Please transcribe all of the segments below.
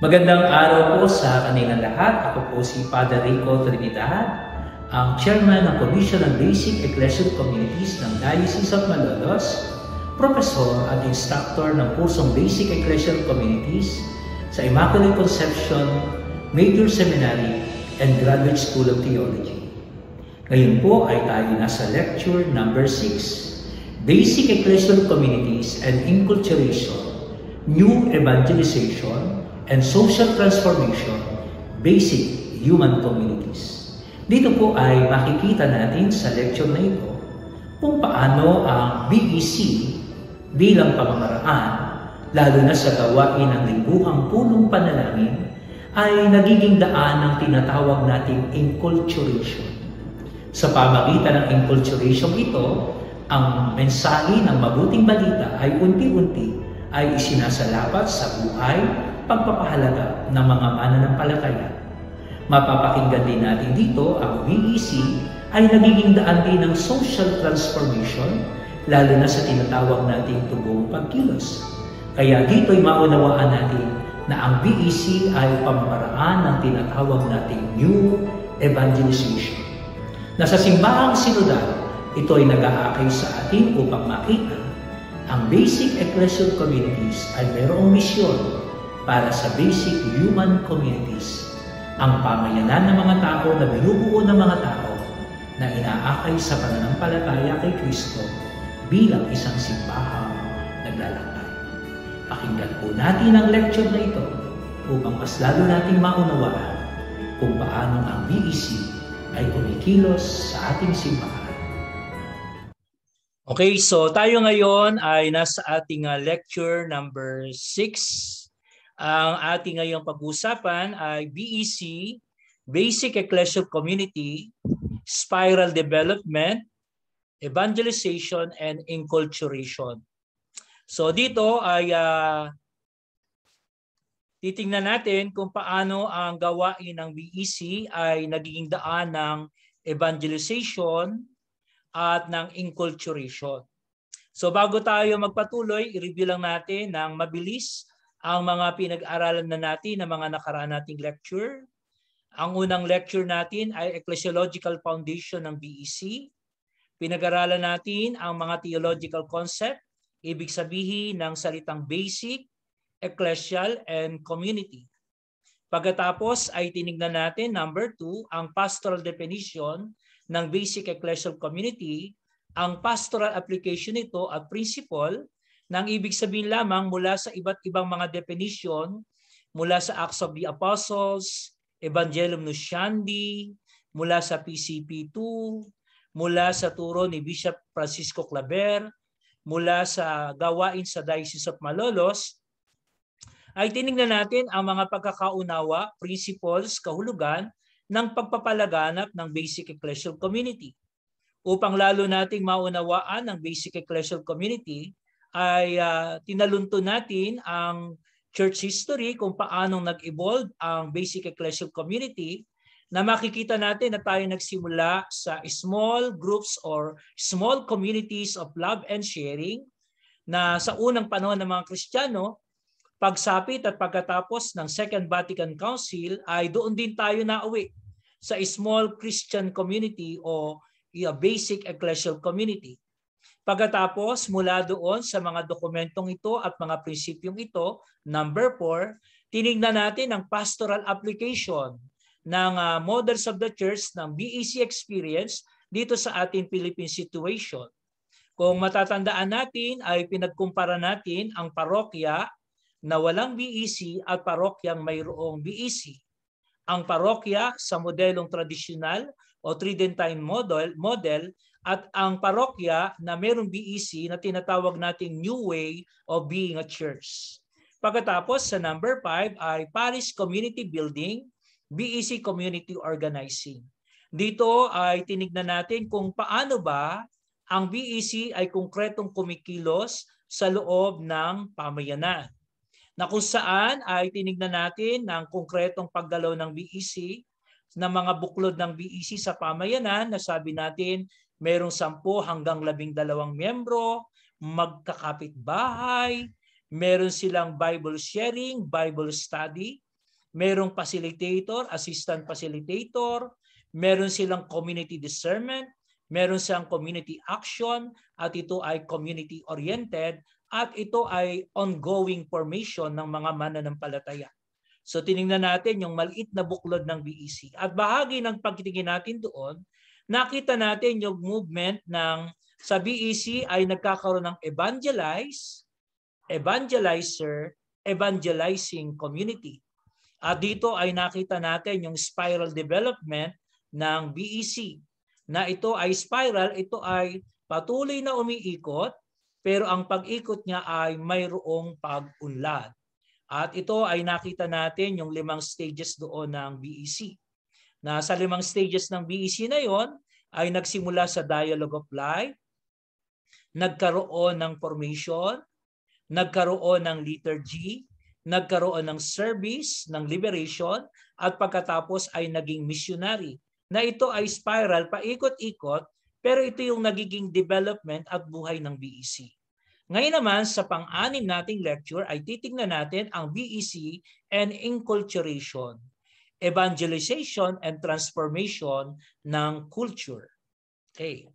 Magandang araw po sa kanilang lahat. Ako po si Father Rico Trinidad, ang Chairman ng Commission ng Basic Ecclesial Communities ng Diocese of Malolos, Professor at Instructor ng kursong Basic Ecclesial Communities sa Immaculate Conception Major Seminary and Graduate School of Theology. Ngayon po ay tayo nasa lecture number 6, Basic Ecclesial Communities and Inculturation, New Evangelization, and social transformation, basic human communities. Dito po ay makikita natin sa lecture na ito kung paano ang BEC bilang pamamaraan, lalo na sa gawain ng libuhang punong panalangin, ay nagiging daan ng tinatawag nating enculturation. Sa pamagitan ng enculturation ito, ang mensahe ng mabuting balita ay unti-unti ay isinasalapat sa buhay pagpapahalaga ng mga mananampalataya. Mapapakinggan din natin dito ang BEC ay nagiging daan din ng social transformation lalo na sa tinatawag nating tubong pagkilos. Kaya dito'y maunawaan natin na ang BEC ay pamamaraan ng tinatawag nating New Evangelization. Na sa simbahang sinudal, ito ay nag-aakay sa atin upang makita ang basic ecclesial communities ay mayroong misyon para sa basic human communities, ang pamayanan ng mga tao na binubuo ng mga tao na inaakay sa pananampalataya kay Kristo bilang isang simbahang naglalakbay. Pakinggan po natin ang lecture na ito upang mas lalo nating maunawaan kung paano ang BEC ay kumikilos sa ating simbahan. Okay, so tayo ngayon ay nasa ating ah, lecture number 6 ang ating ngayong pag usapan ay BEC, Basic Ecclesial Community, Spiral Development, Evangelization, and Enculturation. So dito ay uh, titingnan natin kung paano ang gawain ng BEC ay nagiging daan ng evangelization at ng enculturation. So bago tayo magpatuloy, i-review lang natin ng mabilis ang mga pinag-aralan na natin ng mga nakaraan nating lecture. Ang unang lecture natin ay Ecclesiological Foundation ng BEC. Pinag-aralan natin ang mga theological concept, ibig sabihin ng salitang basic, ecclesial, and community. Pagkatapos ay tinignan natin number two, ang pastoral definition ng basic ecclesial community, ang pastoral application nito at principle, na ang ibig sabihin lamang mula sa iba't ibang mga definition, mula sa Acts of the Apostles, Evangelium Nunciandi, mula sa PCP2, mula sa turo ni Bishop Francisco Claver, mula sa gawain sa Diocese of Malolos, ay tinignan natin ang mga pagkakaunawa, principles, kahulugan ng pagpapalaganap ng basic ecclesial community. Upang lalo nating maunawaan ang basic ecclesial community, ay uh, tinalunto natin ang church history kung paano nag-evolve ang basic ecclesial community na makikita natin na tayo nagsimula sa small groups or small communities of love and sharing na sa unang panahon ng mga Kristiyano, pagsapit at pagkatapos ng Second Vatican Council ay doon din tayo nauwi sa small Christian community o basic ecclesial community. Pagkatapos, mula doon sa mga dokumentong ito at mga prinsipyong ito, number 4, tinignan natin ang pastoral application ng uh, models of the church ng BEC experience dito sa ating Philippine situation. Kung matatandaan natin ay pinagkumpara natin ang parokya na walang BEC at parokyang mayroong BEC. Ang parokya sa modelong tradisyonal o Tridentine model, model at ang parokya na mayroong BEC na tinatawag nating New Way of Being a Church. Pagkatapos sa number 5 ay Parish Community Building, BEC Community Organizing. Dito ay tinignan natin kung paano ba ang BEC ay konkretong kumikilos sa loob ng pamayanan na kung saan ay tinignan natin ng konkretong paggalaw ng BEC na mga buklod ng BEC sa pamayanan na sabi natin merong 10 hanggang 12 miyembro, magkakapit-bahay, meron silang Bible sharing, Bible study, merong facilitator, assistant facilitator, meron silang community discernment, meron silang community action, at ito ay community-oriented, at ito ay ongoing formation ng mga mananampalataya. So tiningnan natin yung maliit na buklod ng BEC. At bahagi ng pagtingin natin doon nakita natin yung movement ng sa BEC ay nagkakaroon ng evangelize, evangelizer, evangelizing community. At dito ay nakita natin yung spiral development ng BEC na ito ay spiral, ito ay patuloy na umiikot pero ang pag-ikot niya ay mayroong pag-unlad. At ito ay nakita natin yung limang stages doon ng BEC na sa limang stages ng BEC na yon ay nagsimula sa Dialogue of Life, nagkaroon ng formation, nagkaroon ng liturgy, nagkaroon ng service, ng liberation, at pagkatapos ay naging missionary. Na ito ay spiral, paikot-ikot, pero ito yung nagiging development at buhay ng BEC. Ngayon naman, sa pang-anim nating lecture ay titingnan natin ang BEC and enculturation evangelization and transformation ng culture. Okay.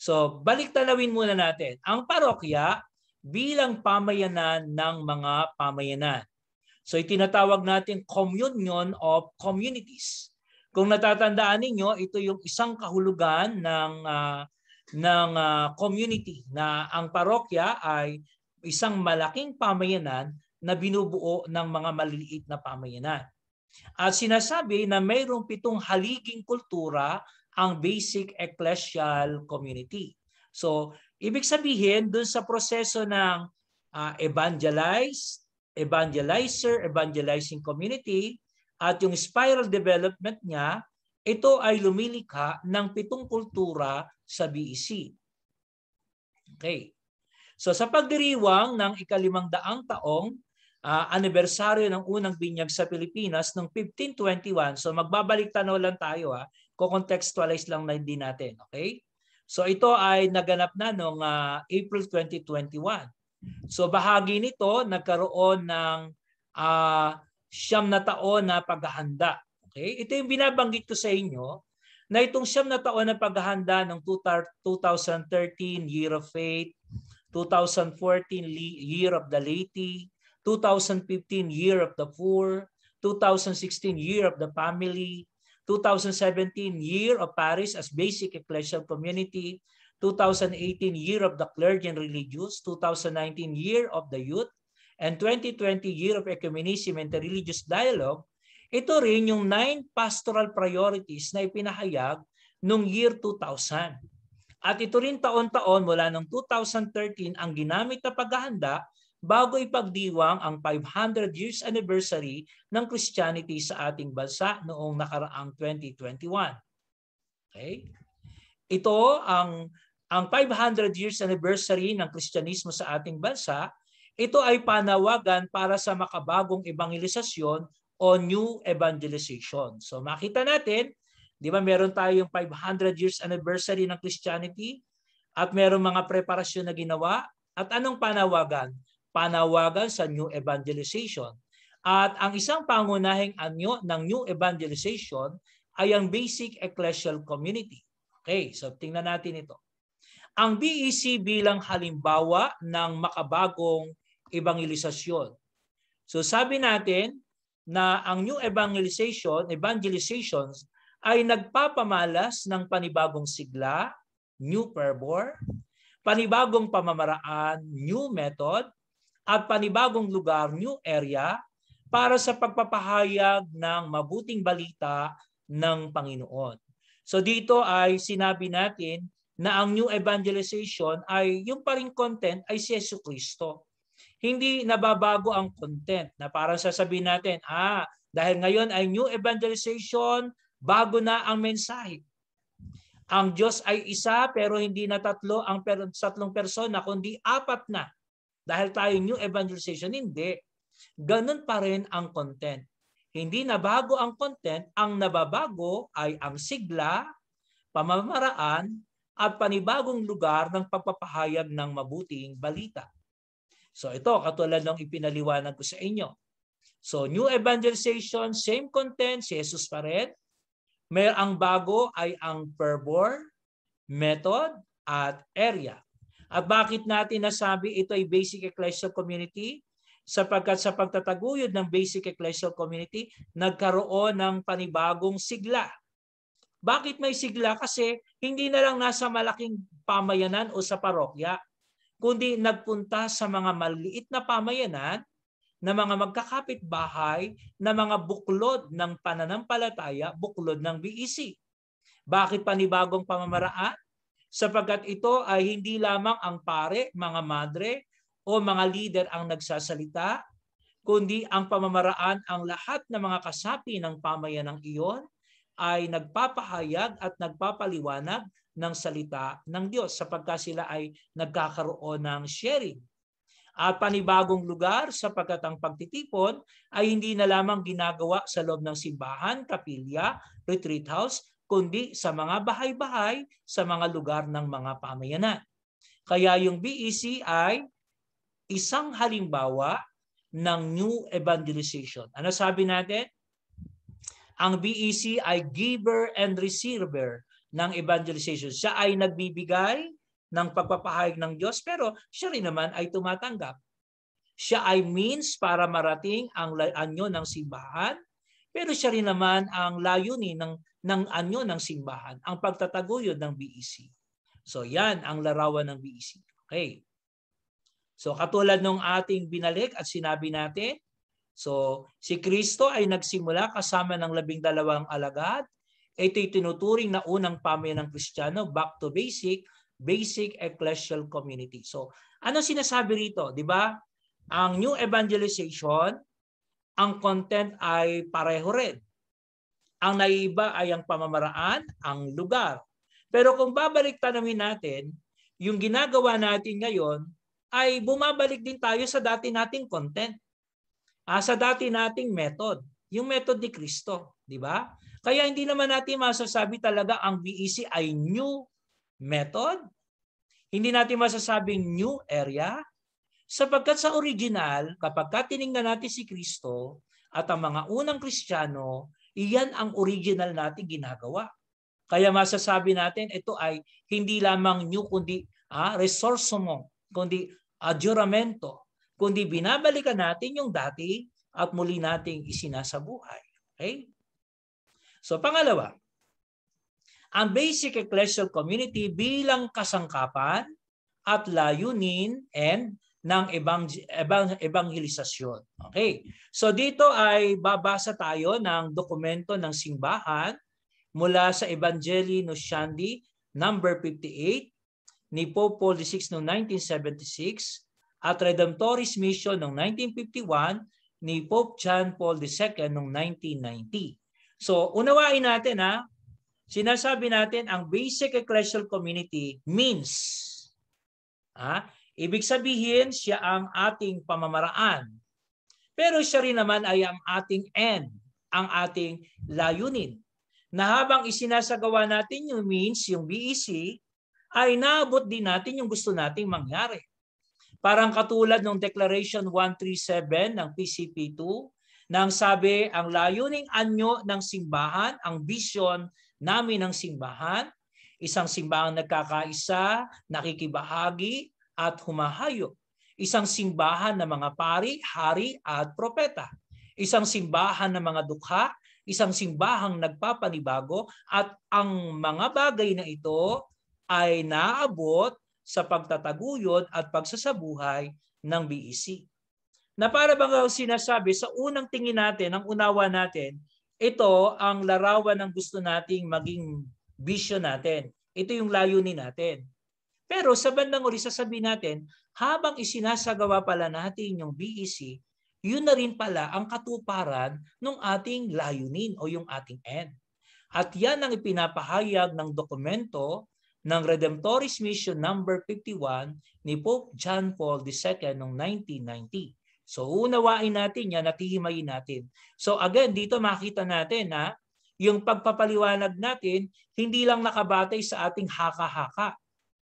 So, balik tanawin muna natin. Ang parokya bilang pamayanan ng mga pamayanan. So, itinatawag natin communion of communities. Kung natatandaan ninyo, ito yung isang kahulugan ng uh, ng uh, community na ang parokya ay isang malaking pamayanan na binubuo ng mga maliliit na pamayanan. At sinasabi na mayroong pitong haliging kultura ang basic ecclesial community. So, ibig sabihin dun sa proseso ng uh, evangelize, evangelizer, evangelizing community at yung spiral development niya, ito ay lumilikha ng pitong kultura sa BEC. Okay. So sa pagdiriwang ng ikalimang daang taong, uh, anibersaryo ng unang binyag sa Pilipinas noong 1521. So magbabalik tanaw lang tayo ha. Ah. Ko-contextualize lang na din natin. Okay? So ito ay naganap na noong uh, April 2021. So bahagi nito nagkaroon ng uh, siyam na taon na paghahanda. Okay? Ito yung binabanggit ko sa inyo na itong siyam na taon na paghahanda ng 2013 Year of Faith, 2014 Year of the Lady, 2015 Year of the Poor, 2016 Year of the Family, 2017 Year of Paris as Basic Ecclesial Community, 2018 Year of the Clergy and Religious, 2019 Year of the Youth, and 2020 Year of Ecumenism and the Religious Dialogue, ito rin yung nine pastoral priorities na ipinahayag noong year 2000. At ito rin taon-taon mula noong 2013 ang ginamit na paghahanda bago ipagdiwang ang 500 years anniversary ng Christianity sa ating bansa noong nakaraang 2021. Okay? Ito ang ang 500 years anniversary ng Kristyanismo sa ating bansa, ito ay panawagan para sa makabagong ebangelisasyon o new evangelization. So makita natin, di ba meron tayong 500 years anniversary ng Christianity at meron mga preparasyon na ginawa at anong panawagan? panawagan sa new evangelization. At ang isang pangunahing anyo ng new evangelization ay ang basic ecclesial community. Okay, so tingnan natin ito. Ang BEC bilang halimbawa ng makabagong evangelisasyon. So sabi natin na ang new evangelization, evangelizations ay nagpapamalas ng panibagong sigla, new fervor, panibagong pamamaraan, new method, at panibagong lugar, new area, para sa pagpapahayag ng mabuting balita ng Panginoon. So dito ay sinabi natin na ang new evangelization ay yung pa rin content ay si Yesu Kristo. Hindi nababago ang content na parang sasabihin natin, ah, dahil ngayon ay new evangelization, bago na ang mensahe. Ang Diyos ay isa pero hindi na tatlo ang per- tatlong persona kundi apat na dahil tayo new evangelization, hindi. Ganun pa rin ang content. Hindi nabago ang content, ang nababago ay ang sigla, pamamaraan, at panibagong lugar ng pagpapahayag ng mabuting balita. So ito, katulad ng ipinaliwanag ko sa inyo. So new evangelization, same content, si Jesus pa rin. May ang bago ay ang fervor, method, at area. At bakit natin nasabi ito ay basic ecclesial community? Sapagkat sa pagtataguyod ng basic ecclesial community, nagkaroon ng panibagong sigla. Bakit may sigla? Kasi hindi na lang nasa malaking pamayanan o sa parokya, kundi nagpunta sa mga maliit na pamayanan na mga magkakapit bahay na mga buklod ng pananampalataya, buklod ng BEC. Bakit panibagong pamamaraan? sapagkat ito ay hindi lamang ang pare, mga madre o mga leader ang nagsasalita, kundi ang pamamaraan ang lahat ng mga kasapi ng pamayanang iyon ay nagpapahayag at nagpapaliwanag ng salita ng Diyos sapagkat sila ay nagkakaroon ng sharing at panibagong lugar sapagkat ang pagtitipon ay hindi na lamang ginagawa sa loob ng simbahan, kapilya, retreat house, kundi sa mga bahay-bahay sa mga lugar ng mga pamayanan. Kaya yung BEC ay isang halimbawa ng new evangelization. Ano sabi natin? Ang BEC ay giver and receiver ng evangelization. Siya ay nagbibigay ng pagpapahayag ng Diyos pero siya rin naman ay tumatanggap. Siya ay means para marating ang anyo ng simbahan pero siya rin naman ang layunin ng ng anyo ng simbahan, ang pagtataguyod ng BEC. So yan ang larawan ng BEC. Okay. So katulad nung ating binalik at sinabi natin, so si Kristo ay nagsimula kasama ng labing dalawang alagad. Ito'y tinuturing na unang pamaya ng Kristiyano, back to basic, basic ecclesial community. So ano sinasabi rito? Di ba? Ang new evangelization, ang content ay pareho rin. Ang naiba ay ang pamamaraan, ang lugar. Pero kung babalik tanawin natin, yung ginagawa natin ngayon ay bumabalik din tayo sa dati nating content. Ah, sa dati nating method. Yung method ni Kristo, di ba? Kaya hindi naman natin masasabi talaga ang BEC ay new method. Hindi natin masasabing new area. Sapagkat sa original, kapag tiningnan natin si Kristo at ang mga unang Kristiyano, Iyan ang original natin ginagawa. Kaya masasabi natin ito ay hindi lamang new kundi ah, resource mo, kundi adjuramento, kundi binabalikan natin yung dati at muli nating isinasabuhay. Okay? So pangalawa, ang basic ecclesial community bilang kasangkapan at layunin and ng ebang, ebang, ebanghelisasyon. Okay. So dito ay babasa tayo ng dokumento ng simbahan mula sa Evangelii Nunciandi number 58 ni Pope Paul VI noong 1976 at Redemptoris Mission noong 1951 ni Pope John Paul II noong 1990. So unawain natin ha, sinasabi natin ang basic ecclesial community means ha, Ibig sabihin, siya ang ating pamamaraan. Pero siya rin naman ay ang ating end, ang ating layunin. Na habang isinasagawa natin yung means, yung BEC, ay naabot din natin yung gusto nating mangyari. Parang katulad ng Declaration 137 ng PCP2 na ang sabi, ang layuning anyo ng simbahan, ang vision namin ng simbahan, isang simbahan nagkakaisa, nakikibahagi, at humahayop. Isang simbahan ng mga pari, hari at propeta. Isang simbahan ng mga dukha, isang simbahang nagpapanibago at ang mga bagay na ito ay naabot sa pagtataguyod at pagsasabuhay ng BEC. Na para bang sinasabi, sa unang tingin natin, ang unawa natin, ito ang larawan ng gusto nating maging vision natin. Ito yung layunin natin. Pero sa bandang uli, sasabihin natin, habang isinasagawa pala natin yung BEC, yun na rin pala ang katuparan ng ating layunin o yung ating end. At yan ang ipinapahayag ng dokumento ng Redemptoris Mission number no. 51 ni Pope John Paul II noong 1990. So unawain natin yan at hihimayin natin. So again, dito makita natin na yung pagpapaliwanag natin hindi lang nakabatay sa ating haka-haka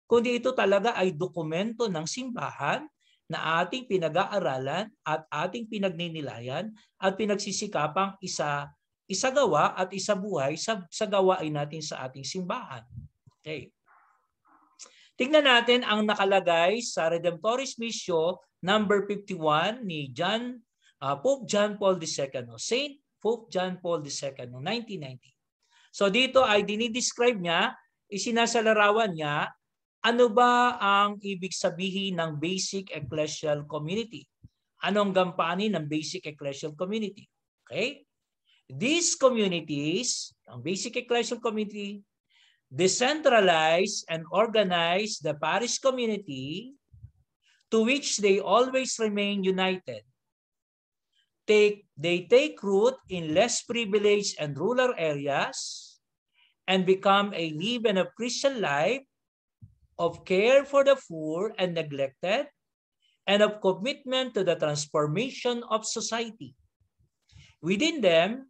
kundi ito talaga ay dokumento ng simbahan na ating pinag-aaralan at ating pinagninilayan at pinagsisikapang isa isagawa at isabuhay sa, sa gawain natin sa ating simbahan. Okay. Tingnan natin ang nakalagay sa Redemptoris Missio number 51 ni John uh, Pope John Paul II, no? Saint Pope John Paul II, no? 1990. So dito ay dinidescribe niya, isinasalarawan niya ano ba ang ibig sabihin ng basic ecclesial community? Anong gampanin ng basic ecclesial community? Okay? These communities, ang basic ecclesial community, decentralize and organize the parish community to which they always remain united. Take, they take root in less privileged and rural areas and become a leaven of Christian life of care for the poor and neglected, and of commitment to the transformation of society. Within them,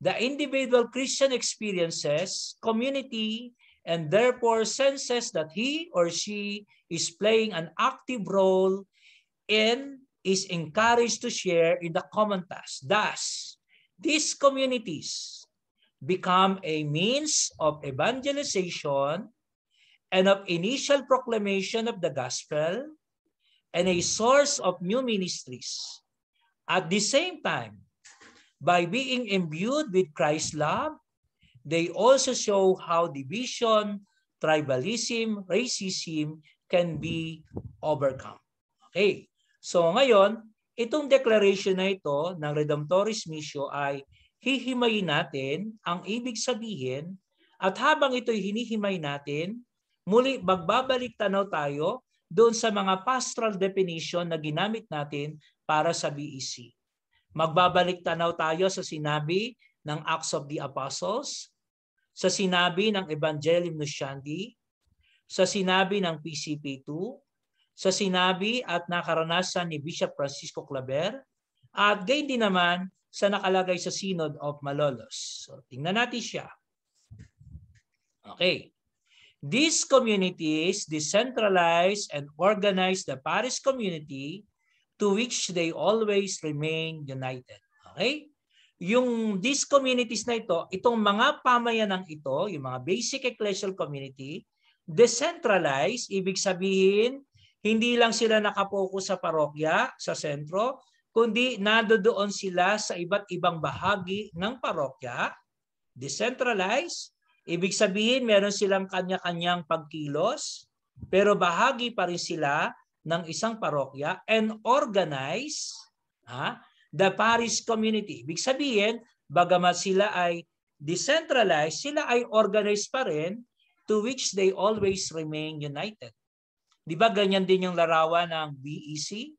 the individual Christian experiences community and therefore senses that he or she is playing an active role and is encouraged to share in the common task. Thus, these communities become a means of evangelization and of initial proclamation of the gospel and a source of new ministries. At the same time, by being imbued with Christ's love, they also show how division, tribalism, racism can be overcome. Okay, so ngayon, itong declaration na ito ng Redemptoris Missio ay hihimayin natin ang ibig sabihin at habang ito'y hinihimay natin, Muli, magbabalik tanaw tayo doon sa mga pastoral definition na ginamit natin para sa BEC. Magbabalik tanaw tayo sa sinabi ng Acts of the Apostles, sa sinabi ng Evangelium Nushanti, sa sinabi ng PCP2, sa sinabi at nakaranasan ni Bishop Francisco Claver, at gayon din naman sa nakalagay sa Synod of Malolos. So, tingnan natin siya. Okay. These communities decentralize and organize the parish community to which they always remain united. Okay? Yung these communities na ito, itong mga pamayanang ito, yung mga basic ecclesial community, decentralized, ibig sabihin, hindi lang sila nakapokus sa parokya, sa sentro, kundi nadodoon sila sa iba't ibang bahagi ng parokya, decentralized, Ibig sabihin, meron silang kanya-kanyang pagkilos, pero bahagi pa rin sila ng isang parokya and organize ha, the parish community. Ibig sabihin, bagamat sila ay decentralized, sila ay organized pa rin to which they always remain united. Di ba ganyan din yung larawan ng BEC?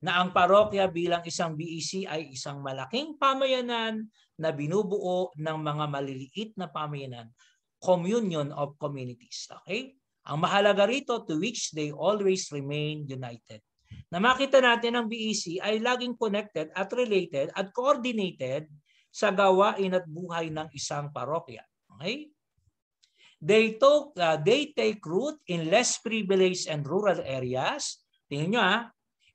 na ang parokya bilang isang BEC ay isang malaking pamayanan na binubuo ng mga maliliit na pamayanan, communion of communities. Okay? Ang mahalaga rito to which they always remain united. Na makita natin ang BEC ay laging connected at related at coordinated sa gawain at buhay ng isang parokya. Okay? They, took, uh, they take root in less privileged and rural areas. Tingnan nyo ah,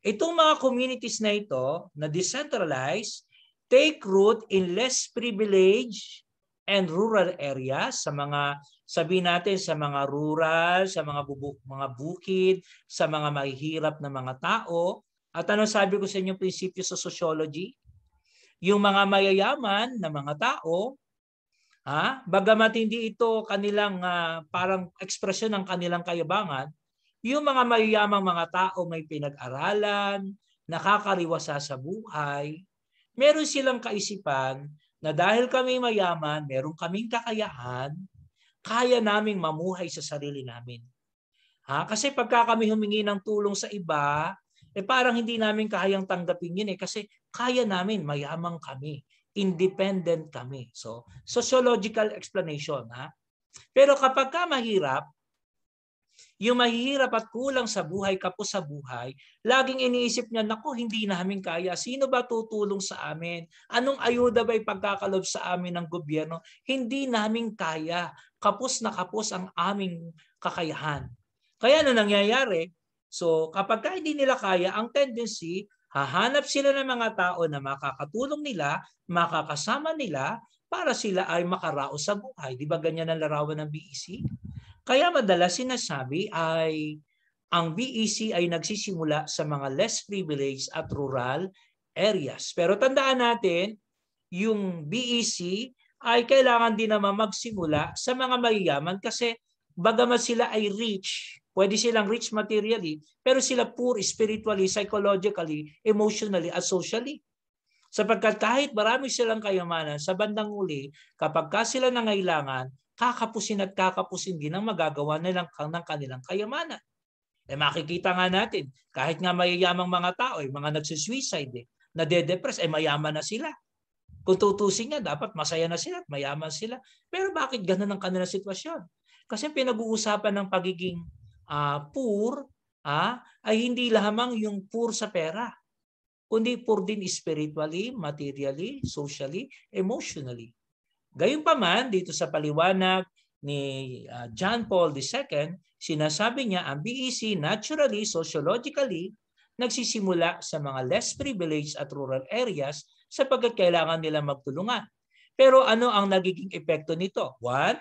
Itong mga communities na ito na decentralized take root in less privileged and rural areas sa mga sabi natin sa mga rural, sa mga bubuk, mga bukid, sa mga mahihirap na mga tao. At ano sabi ko sa inyo prinsipyo sa sociology? Yung mga mayayaman na mga tao, ha, bagamat hindi ito kanilang uh, parang ekspresyon ng kanilang kayabangan, yung mga mayayamang mga tao may pinag-aralan, nakakariwasa sa buhay, meron silang kaisipan na dahil kami mayaman, meron kaming kakayahan, kaya naming mamuhay sa sarili namin. Ha? Kasi pagka kami humingi ng tulong sa iba, eh parang hindi namin kayang tanggapin yun eh kasi kaya namin, mayamang kami, independent kami. So, sociological explanation ha. Pero kapag ka mahirap, yung mahihirap at kulang sa buhay, kapos sa buhay, laging iniisip niya, nako hindi namin kaya. Sino ba tutulong sa amin? Anong ayuda ba ipagkakalob sa amin ng gobyerno? Hindi namin kaya. Kapos na kapos ang aming kakayahan. Kaya ano nangyayari? So kapag hindi nila kaya, ang tendency, hahanap sila ng mga tao na makakatulong nila, makakasama nila, para sila ay makaraos sa buhay. Di ba ganyan ang larawan ng BEC? Kaya madalas sinasabi ay ang BEC ay nagsisimula sa mga less privileged at rural areas. Pero tandaan natin, yung BEC ay kailangan din naman magsimula sa mga mayayaman kasi bagamat sila ay rich, pwede silang rich materially, pero sila poor spiritually, psychologically, emotionally, at socially. Sapagkat kahit marami silang kayamanan, sa bandang uli, kapag ka sila nangailangan, kakapusin at kakapusin din ang magagawa nilang ng kanilang kayamanan. Eh makikita nga natin, kahit nga mayayamang mga tao, eh, mga nagsusuicide, eh, nade-depress, eh mayaman na sila. Kung tutusin nga, dapat masaya na sila at mayaman sila. Pero bakit ganun ang kanilang sitwasyon? Kasi pinag-uusapan ng pagiging uh, poor ah, ay hindi lamang yung poor sa pera kundi poor din spiritually, materially, socially, emotionally. Gayunpaman, dito sa paliwanag ni ah, John Paul II, sinasabi niya ang BEC naturally, sociologically, nagsisimula sa mga less privileged at rural areas sapagkat kailangan nila magtulungan. Pero ano ang nagiging epekto nito? One,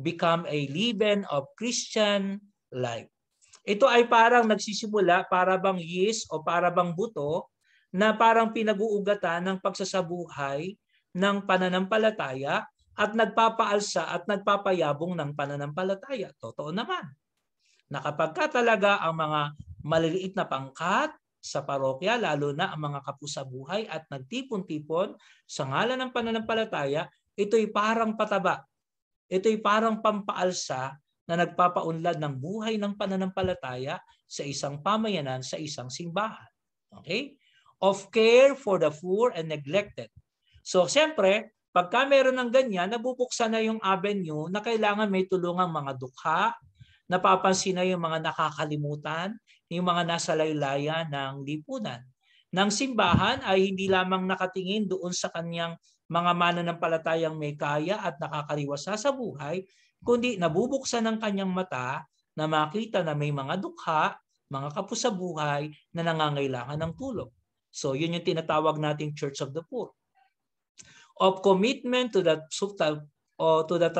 become a leaven of Christian life. Ito ay parang nagsisimula para bang yeast o para bang buto na parang pinag-uugatan ng pagsasabuhay ng pananampalataya at nagpapaalsa at nagpapayabong ng pananampalataya. Totoo naman. Na talaga ang mga maliliit na pangkat sa parokya, lalo na ang mga kapusabuhay at nagtipon-tipon sa ngalan ng pananampalataya, ito'y parang pataba. Ito'y parang pampaalsa na nagpapaunlad ng buhay ng pananampalataya sa isang pamayanan, sa isang simbahan. Okay? of care for the poor and neglected. So siyempre, pagka meron ng ganyan, nabubuksan na yung avenue na kailangan may tulungang mga dukha, napapansin na yung mga nakakalimutan, yung mga nasa laylayan ng lipunan. Nang simbahan ay hindi lamang nakatingin doon sa kanyang mga mananampalatayang may kaya at nakakariwasa sa buhay, kundi nabubuksan ng kanyang mata na makita na may mga dukha, mga kapos sa buhay na nangangailangan ng tulong. So yun yung tinatawag nating Church of the Poor. Of commitment to that to the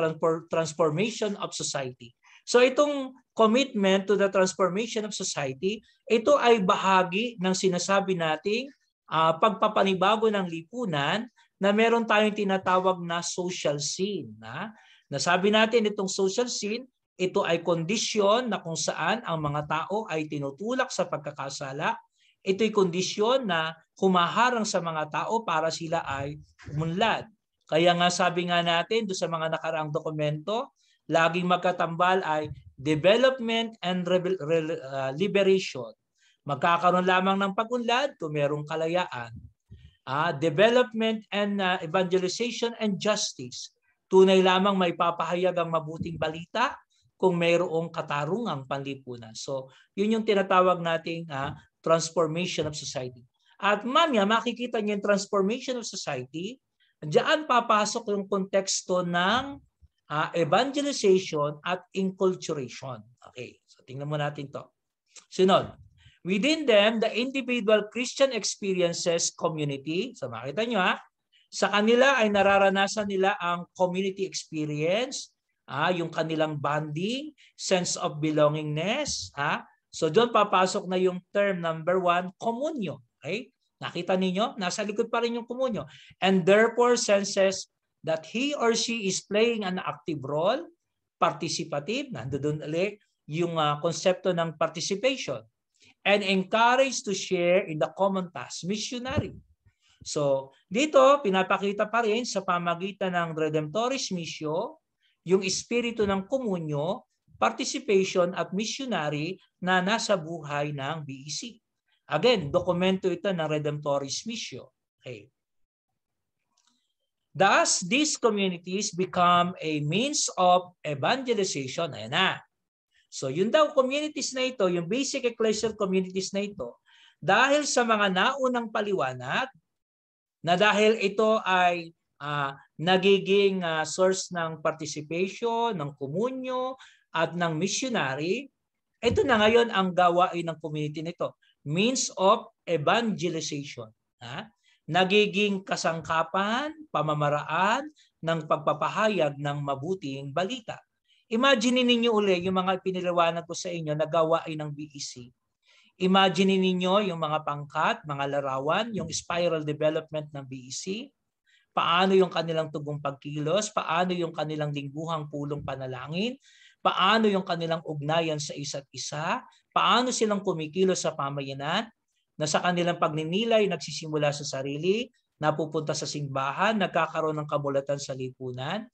transformation of society. So itong commitment to the transformation of society, ito ay bahagi ng sinasabi nating uh, pagpapanibago ng lipunan na meron tayong tinatawag na social scene. Na? Nasabi natin itong social scene, ito ay kondisyon na kung saan ang mga tao ay tinutulak sa pagkakasala Ito'y kondisyon na humaharang sa mga tao para sila ay umunlad. Kaya nga sabi nga natin do sa mga nakaraang dokumento, laging magkatambal ay development and ah, liberation. Magkakaroon lamang ng pagunlad kung merong kalayaan. Ah, development and uh, evangelization and justice. Tunay lamang may papahayag ang mabuting balita kung mayroong katarungang panlipunan. So, yun yung tinatawag nating ah, transformation of society. At mamaya, makikita niyo yung transformation of society. Diyan papasok yung konteksto ng uh, evangelization at inculturation. Okay, so tingnan mo natin to. Sunod. Within them, the individual Christian experiences community. So makita niyo ha, ah, sa kanila ay nararanasan nila ang community experience, ah, yung kanilang bonding, sense of belongingness, ha, ah, So doon papasok na yung term number one, komunyo. Okay? Nakita ninyo? Nasa likod pa rin yung komunyo. And therefore senses that he or she is playing an active role, participative, nandoon ulit yung uh, konsepto ng participation, and encouraged to share in the common task, missionary. So dito, pinapakita pa rin sa pamagitan ng Redemptoris Missio, yung espiritu ng komunyo participation at missionary na nasa buhay ng BEC. Again, dokumento ito ng Redemptorist Mission. Okay. Thus, these communities become a means of evangelization. Ayan na. So yun daw communities na ito, yung basic ecclesial communities na ito, dahil sa mga naunang paliwanag, na dahil ito ay uh, nagiging uh, source ng participation, ng komunyo, at ng missionary, ito na ngayon ang gawain ng community nito. Means of evangelization. Ha? Nagiging kasangkapan, pamamaraan ng pagpapahayag ng mabuting balita. Imagine ninyo uli yung mga piniliwanag ko sa inyo na gawain ng BEC. Imagine ninyo yung mga pangkat, mga larawan, yung spiral development ng BEC, paano yung kanilang tugong pagkilos, paano yung kanilang lingguhang pulong panalangin, paano yung kanilang ugnayan sa isa't isa, paano silang kumikilos sa pamayanan, na sa kanilang pagninilay nagsisimula sa sarili, napupunta sa simbahan, nagkakaroon ng kabulatan sa lipunan,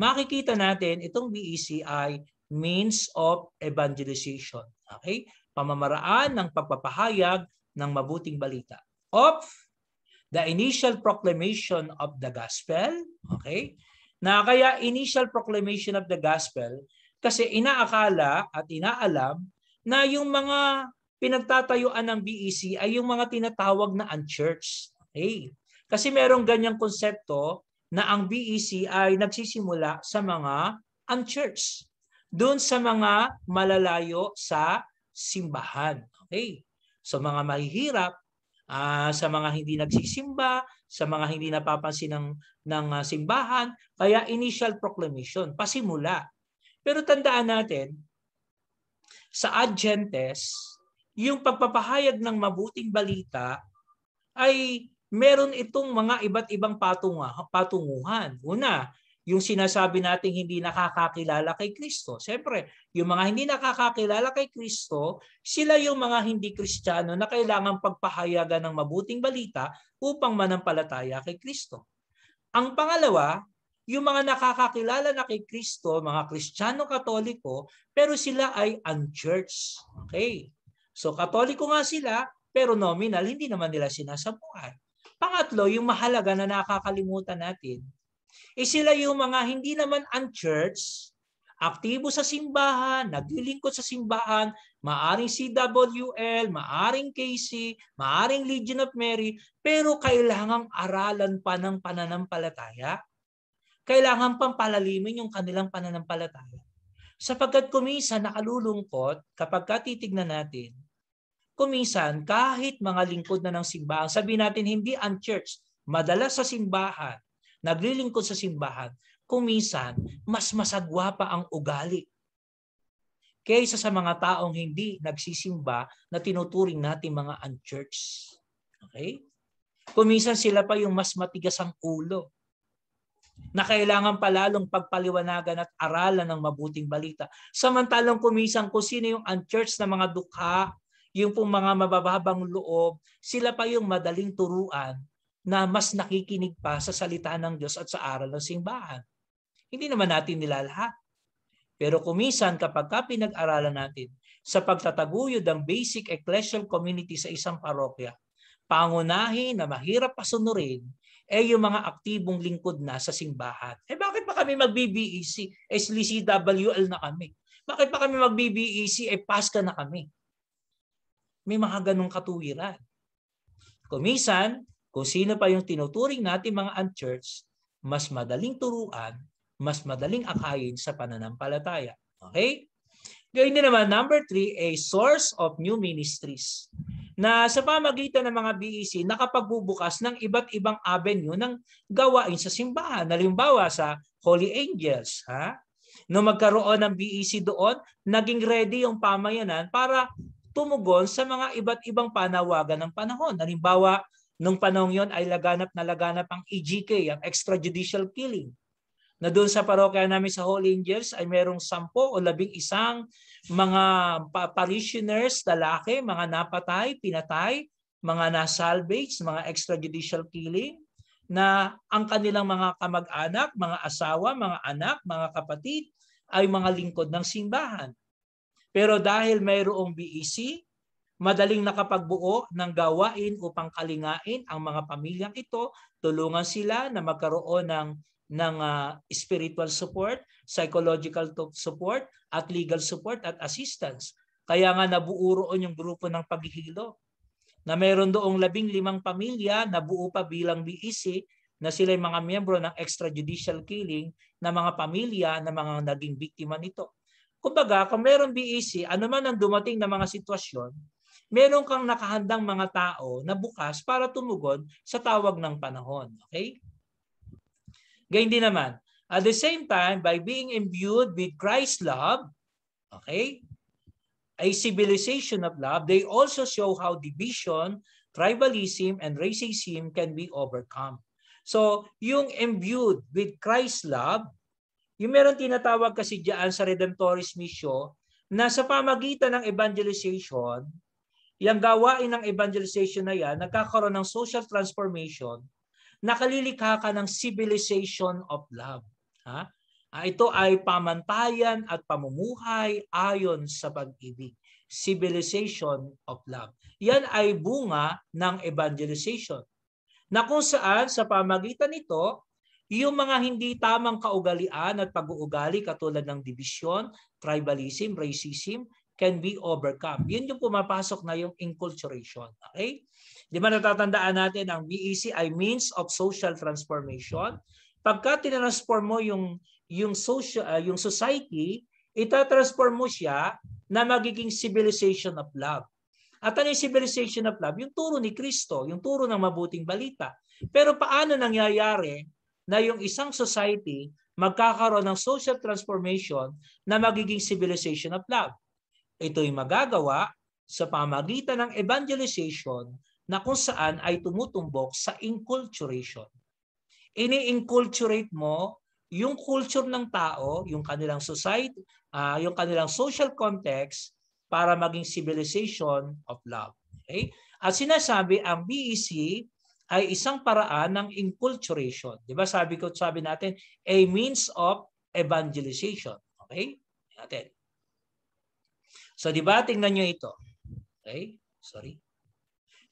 makikita natin itong BEC ay means of evangelization. Okay? Pamamaraan ng pagpapahayag ng mabuting balita. Of the initial proclamation of the gospel. Okay? Na kaya initial proclamation of the gospel kasi inaakala at inaalam na yung mga pinagtatayuan ng BEC ay yung mga tinatawag na unchurched. Okay? Kasi merong ganyang konsepto na ang BEC ay nagsisimula sa mga unchurched. Doon sa mga malalayo sa simbahan. Okay? So mga mahihirap, uh, sa mga hindi nagsisimba, sa mga hindi napapansin ng, ng uh, simbahan, kaya initial proclamation, pasimula. Pero tandaan natin, sa agentes, yung pagpapahayag ng mabuting balita ay meron itong mga iba't ibang patunga, patunguhan. Una, yung sinasabi nating hindi nakakakilala kay Kristo. Siyempre, yung mga hindi nakakakilala kay Kristo, sila yung mga hindi Kristiyano na kailangan pagpahayagan ng mabuting balita upang manampalataya kay Kristo. Ang pangalawa, yung mga nakakakilala na kay Kristo, mga Kristiyano Katoliko, pero sila ay unchurch. Okay? So Katoliko nga sila, pero nominal, hindi naman nila sinasabuhay. Pangatlo, yung mahalaga na nakakalimutan natin, is eh, sila yung mga hindi naman unchurch, aktibo sa simbahan, naglilingkod sa simbahan, maaring CWL, maaring KC, maaring Legion of Mary, pero kailangang aralan pa ng pananampalataya kailangan pang palalimin yung kanilang pananampalataya. Sapagkat kuminsan nakalulungkot kapag katitignan natin, kuminsan kahit mga lingkod na ng simbahan, sabi natin hindi ang church, madalas sa simbahan, naglilingkod sa simbahan, kuminsan mas masagwa pa ang ugali kaysa sa mga taong hindi nagsisimba na tinuturing natin mga unchurch. Okay? Kuminsan sila pa yung mas matigas ang ulo na kailangan palalong pagpaliwanagan at aralan ng mabuting balita. Samantalang kumisang kung sino yung unchurch na mga dukha, yung pong mga mabababang loob, sila pa yung madaling turuan na mas nakikinig pa sa salita ng Diyos at sa aral ng simbahan. Hindi naman natin nila Pero kumisan kapag ka pinag-aralan natin sa pagtataguyod ng basic ecclesial community sa isang parokya, pangunahin na mahirap pasunurin eh yung mga aktibong lingkod na sa simbahan. Eh bakit pa kami mag-BBEC? Eh CWL na kami. Bakit pa kami mag-BBEC? Eh Pasca na kami. May mga ganong katuwiran. Kumisan, kung sino pa yung tinuturing natin mga unchurch, mas madaling turuan, mas madaling akayin sa pananampalataya. Okay? Gayun din naman, number three, a source of new ministries na sa pamagitan ng mga BEC nakapagbubukas ng iba't ibang avenue ng gawain sa simbahan. Halimbawa sa Holy Angels. Ha? No magkaroon ng BEC doon, naging ready yung pamayanan para tumugon sa mga iba't ibang panawagan ng panahon. Halimbawa, nung panahon yon ay laganap na laganap ang EGK, ang extrajudicial killing na doon sa parokya namin sa Holy Angels ay merong sampo o labing isang mga parishioners, lalaki, mga napatay, pinatay, mga na-salvage, mga extrajudicial killing, na ang kanilang mga kamag-anak, mga asawa, mga anak, mga kapatid ay mga lingkod ng simbahan. Pero dahil mayroong BEC, madaling nakapagbuo ng gawain upang kalingain ang mga pamilyang ito, tulungan sila na magkaroon ng ng uh, spiritual support, psychological support, at legal support at assistance. Kaya nga nabuo roon yung grupo ng paghihilo na meron doong labing limang pamilya na buo pa bilang BEC na sila yung mga miyembro ng extrajudicial killing na mga pamilya na mga naging biktima nito. Kumbaga, kung meron BEC, ano man ang dumating na mga sitwasyon, meron kang nakahandang mga tao na bukas para tumugon sa tawag ng panahon. Okay? Gayun din naman, at the same time, by being imbued with Christ's love, okay, a civilization of love, they also show how division, tribalism, and racism can be overcome. So, yung imbued with Christ's love, yung meron tinatawag kasi dyan sa Redemptoris Mission, na sa pamagitan ng evangelization, yung gawain ng evangelization na yan, nagkakaroon ng social transformation nakalilikha ka ng civilization of love. Ha? Ah, ito ay pamantayan at pamumuhay ayon sa pag-ibig. Civilization of love. Yan ay bunga ng evangelization na kung saan sa pamagitan nito, yung mga hindi tamang kaugalian at pag-uugali katulad ng division, tribalism, racism can be overcome. Yun yung pumapasok na yung inculturation. Okay? Di ba natatandaan natin ang BEC ay means of social transformation. Pagka tinransform mo yung yung social uh, ah, yung society, itatransform mo siya na magiging civilization of love. At ano yung civilization of love? Yung turo ni Kristo, yung turo ng mabuting balita. Pero paano nangyayari na yung isang society magkakaroon ng social transformation na magiging civilization of love? Ito'y magagawa sa pamagitan ng evangelization na kung saan ay tumutumbok sa inculturation. Ini-inculturate mo yung culture ng tao, yung kanilang society, uh, yung kanilang social context para maging civilization of love. Okay? At sinasabi ang BEC ay isang paraan ng inculturation. 'Di ba? Sabi ko sabi natin a means of evangelization. Okay? Natin. So 'di ba tingnan niyo ito. Okay? Sorry.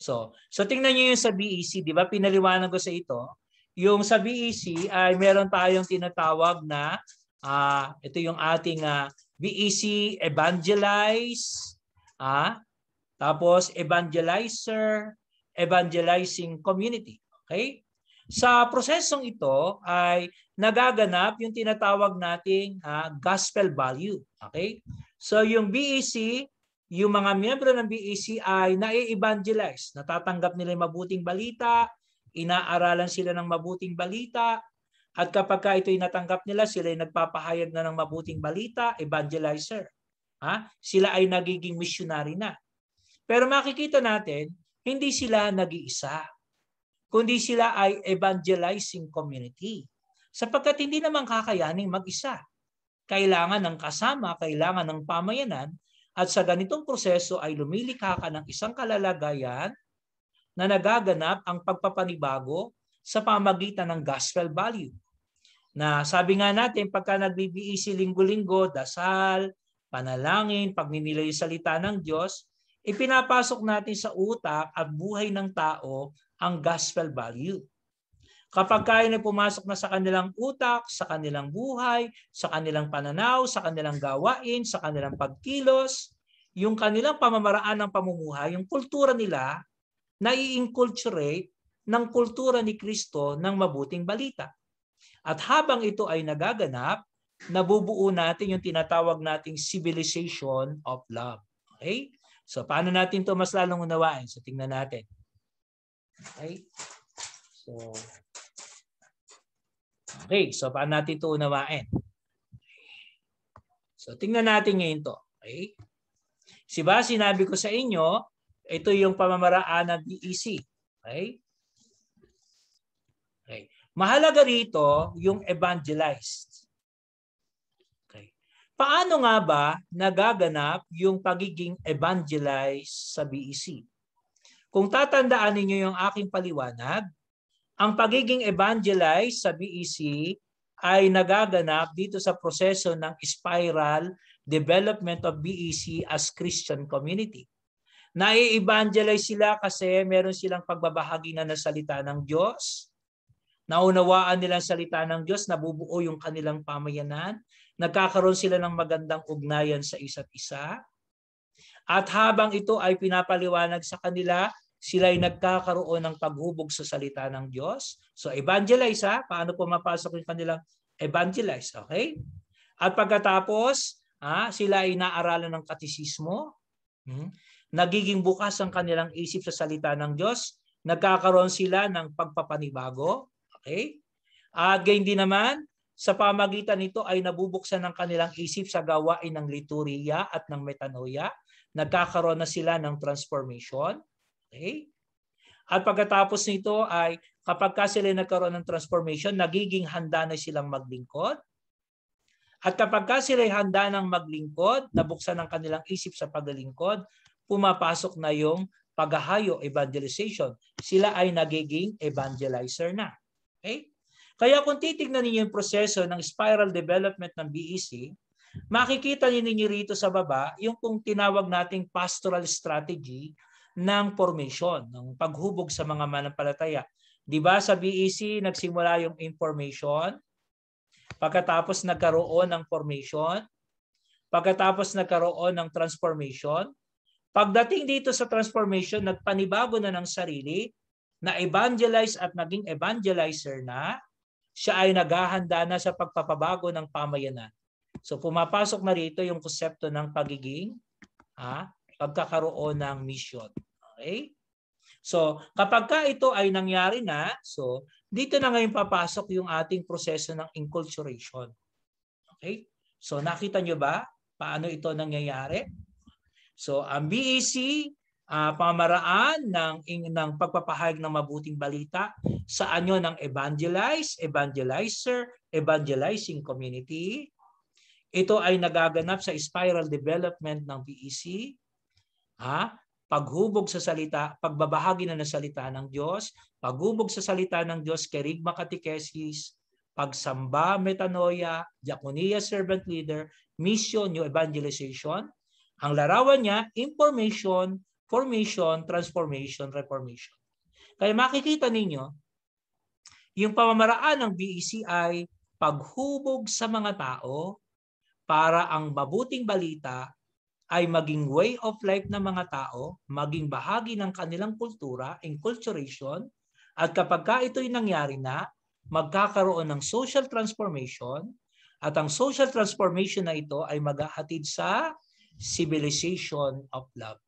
So, so tingnan niyo yung sa BEC, 'di ba? Pinaliwanag ko sa ito. Yung sa BEC ay meron tayong tinatawag na uh, ito yung ating uh, ah, BEC evangelize, ah, tapos evangelizer, evangelizing community. Okay? Sa prosesong ito ay nagaganap yung tinatawag nating uh, gospel value. Okay? So yung BEC yung mga miyembro ng BEC ay nai-evangelize, natatanggap nila yung mabuting balita, inaaralan sila ng mabuting balita, at kapag ka ito'y natanggap nila, sila ay nagpapahayag na ng mabuting balita, evangelizer. Ha? Sila ay nagiging missionary na. Pero makikita natin, hindi sila nag-iisa, kundi sila ay evangelizing community. Sapagkat hindi naman kakayaning mag-isa. Kailangan ng kasama, kailangan ng pamayanan at sa ganitong proseso ay lumilikha ka ng isang kalalagayan na nagaganap ang pagpapanibago sa pamagitan ng gospel value. Na sabi nga natin, pagka nagbibiisi e linggo-linggo, dasal, panalangin, pagninilay salita ng Diyos, ipinapasok natin sa utak at buhay ng tao ang gospel value. Kapag kayo na pumasok na sa kanilang utak, sa kanilang buhay, sa kanilang pananaw, sa kanilang gawain, sa kanilang pagkilos, yung kanilang pamamaraan ng pamumuhay, yung kultura nila, nai-inculturate ng kultura ni Kristo ng mabuting balita. At habang ito ay nagaganap, nabubuo natin yung tinatawag nating civilization of love. Okay? So paano natin to mas lalong unawain? So tingnan natin. Okay? So Okay, so paano natin ito unawain? So tingnan natin ngayon ito. Okay? Siba, sinabi ko sa inyo, ito yung pamamaraan ng DEC. E okay? okay. Mahalaga rito yung evangelized. Okay. Paano nga ba nagaganap yung pagiging evangelized sa BEC? Kung tatandaan ninyo yung aking paliwanag, ang pagiging evangelize sa BEC ay nagaganap dito sa proseso ng spiral development of BEC as Christian community. Nai-evangelize sila kasi meron silang pagbabahagi na ng salita ng Diyos. Naunawaan nila ang salita ng Diyos, nabubuo yung kanilang pamayanan. Nagkakaroon sila ng magandang ugnayan sa isa't isa. At habang ito ay pinapaliwanag sa kanila, sila ay nagkakaroon ng paghubog sa salita ng Diyos. So evangelize ha, paano mapasok yung kanilang evangelize, okay? At pagkatapos, ha, sila ay naaralan ng katisismo, hmm? nagiging bukas ang kanilang isip sa salita ng Diyos, nagkakaroon sila ng pagpapanibago, okay? At gayon din naman, sa pamagitan nito ay nabubuksan ng kanilang isip sa gawain ng lituriya at ng metanoia. Nagkakaroon na sila ng transformation. Okay? At pagkatapos nito ay kapag ka sila nagkaroon ng transformation, nagiging handa na silang maglingkod. At kapag ka sila handa ng maglingkod, nabuksan ang kanilang isip sa paglilingkod, pumapasok na yung paghahayo, evangelization. Sila ay nagiging evangelizer na. Okay? Kaya kung titignan ninyo yung proseso ng spiral development ng BEC, makikita ninyo rito sa baba yung kung tinawag nating pastoral strategy ng formation, ng paghubog sa mga manampalataya. 'Di ba sa BEC nagsimula yung information, pagkatapos nagkaroon ng formation, pagkatapos nagkaroon ng transformation. Pagdating dito sa transformation, nagpanibago na ng sarili, na evangelize at naging evangelizer na, siya ay naghahanda na sa pagpapabago ng pamayanan. So pumapasok na rito yung konsepto ng pagiging ha, ah, pagkakaroon ng mission. Okay? So, kapag ka ito ay nangyari na, so dito na ngayon papasok yung ating proseso ng enculturation. Okay? So, nakita nyo ba paano ito nangyayari? So, ang BEC, uh, ah, pamaraan ng, ng pagpapahayag ng mabuting balita sa anyo ng evangelize, evangelizer, evangelizing community. Ito ay nagaganap sa spiral development ng BEC Ha? Paghubog sa salita, pagbabahagi na ng salita ng Diyos, paghubog sa salita ng Diyos, kerigma katikesis, pagsamba, metanoia, diakonia, servant leader, mission, new evangelization. Ang larawan niya, information, formation, transformation, reformation. Kaya makikita ninyo, yung pamamaraan ng BECI, paghubog sa mga tao para ang mabuting balita ay maging way of life ng mga tao, maging bahagi ng kanilang kultura, enculturation, at kapag ka ito'y nangyari na, magkakaroon ng social transformation at ang social transformation na ito ay maghahatid sa civilization of love.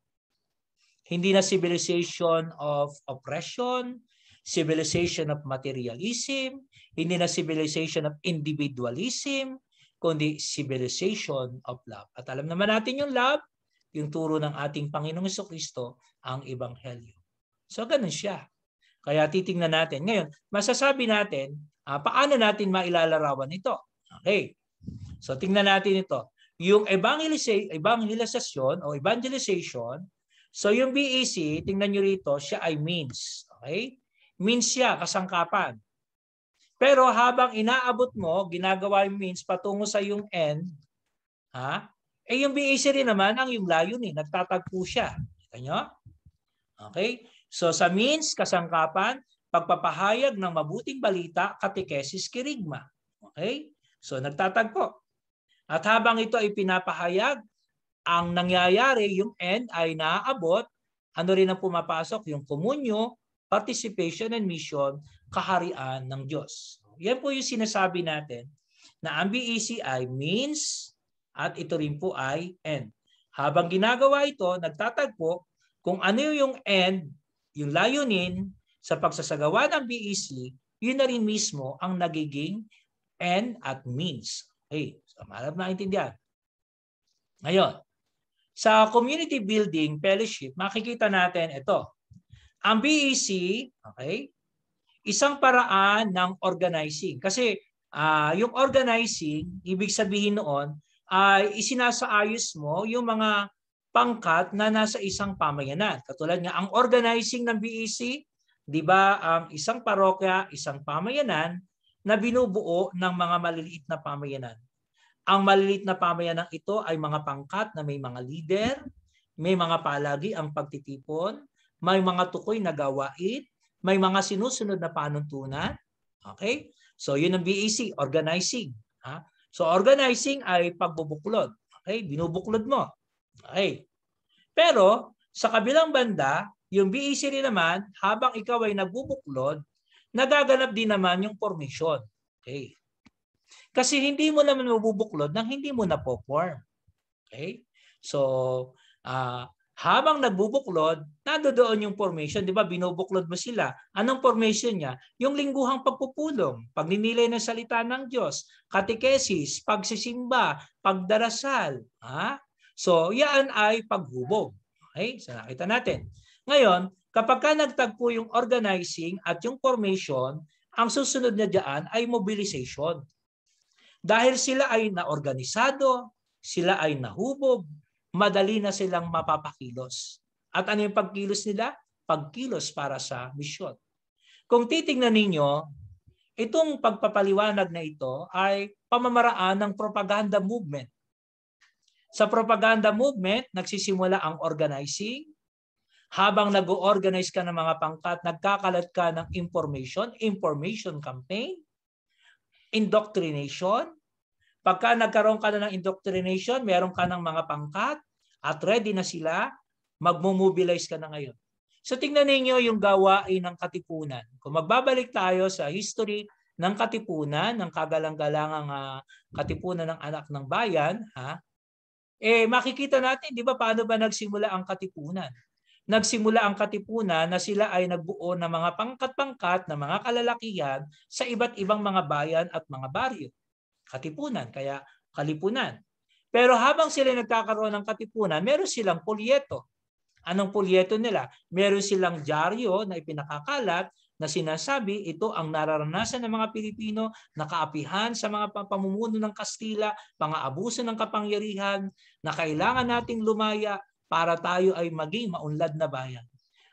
Hindi na civilization of oppression, civilization of materialism, hindi na civilization of individualism, kundi civilization of love. At alam naman natin yung love, yung turo ng ating Panginoong Kristo, ang Ebanghelyo. So ganun siya. Kaya titingnan natin. Ngayon, masasabi natin, uh, paano natin mailalarawan ito? Okay. So tingnan natin ito. Yung evangelization o evangelization, so yung BEC, tingnan nyo rito, siya ay means. Okay? Means siya, kasangkapan. Pero habang inaabot mo, ginagawa yung means patungo sa yung end, ha? Eh yung BAC rin naman ang yung layon eh. Nagtatagpo siya. Kita nyo? Okay? So sa means, kasangkapan, pagpapahayag ng mabuting balita, katekesis, kirigma. Okay? So nagtatagpo. At habang ito ay pinapahayag, ang nangyayari, yung end ay naaabot, ano rin ang pumapasok? Yung komunyo, participation and mission kaharian ng Diyos. Yan po yung sinasabi natin na ang BEC means at ito rin po ay end. Habang ginagawa ito, nagtatagpo kung ano yung end, yung layunin sa pagsasagawa ng BEC, yun na rin mismo ang nagiging end at means. Okay, so marap na intindihan. Ngayon, sa community building fellowship, makikita natin ito. Ang BEC, okay, isang paraan ng organizing. Kasi uh, yung organizing, ibig sabihin noon, ay uh, isinasaayos mo yung mga pangkat na nasa isang pamayanan. Katulad nga, ang organizing ng BEC, di ba, ang um, isang parokya, isang pamayanan na binubuo ng mga maliliit na pamayanan. Ang maliliit na pamayanan ito ay mga pangkat na may mga leader, may mga palagi ang pagtitipon, may mga tukoy na gawain, may mga sinusunod na panuntunan. Okay? So yun ang BAC, e organizing. Ha? So organizing ay pagbubuklod. Okay? Binubuklod mo. Okay? Pero sa kabilang banda, yung BAC e rin naman, habang ikaw ay nagbubuklod, nagaganap din naman yung formation. Okay? Kasi hindi mo naman mabubuklod nang hindi mo na-perform. Okay? So, uh, habang nagbubuklod, nadodoon yung formation, 'di ba? Binubuklod mo sila. Anong formation niya? Yung lingguhang pagpupulong, pagninilay ng salita ng Diyos, katekesis, pagsisimba, pagdarasal, ha? So, yan ay paghubog. Okay? So nakita natin. Ngayon, kapag ka nagtagpo yung organizing at yung formation, ang susunod na diyan ay mobilization. Dahil sila ay naorganisado, sila ay nahubog, madali na silang mapapakilos. At ano yung pagkilos nila? Pagkilos para sa misyon. Kung titingnan ninyo, itong pagpapaliwanag na ito ay pamamaraan ng propaganda movement. Sa propaganda movement, nagsisimula ang organizing. Habang nag-organize ka ng mga pangkat, nagkakalat ka ng information, information campaign, indoctrination, Pagka nagkaroon ka na ng indoctrination, meron ka ng mga pangkat at ready na sila, magmobilize ka na ngayon. So tingnan ninyo yung gawain ng katipunan. Kung magbabalik tayo sa history ng katipunan, ng kagalang-galangang uh, katipunan ng anak ng bayan, ha? Eh makikita natin, 'di ba, paano ba nagsimula ang katipunan? Nagsimula ang katipunan na sila ay nagbuo ng mga pangkat-pangkat ng mga kalalakihan sa iba't ibang mga bayan at mga baryo katipunan, kaya kalipunan. Pero habang sila nagkakaroon ng katipunan, meron silang polyeto. Anong polyeto nila? Meron silang dyaryo na ipinakakalat na sinasabi ito ang nararanasan ng mga Pilipino, nakaapihan sa mga pamumuno ng Kastila, mga abuso ng kapangyarihan, na kailangan nating lumaya para tayo ay maging maunlad na bayan.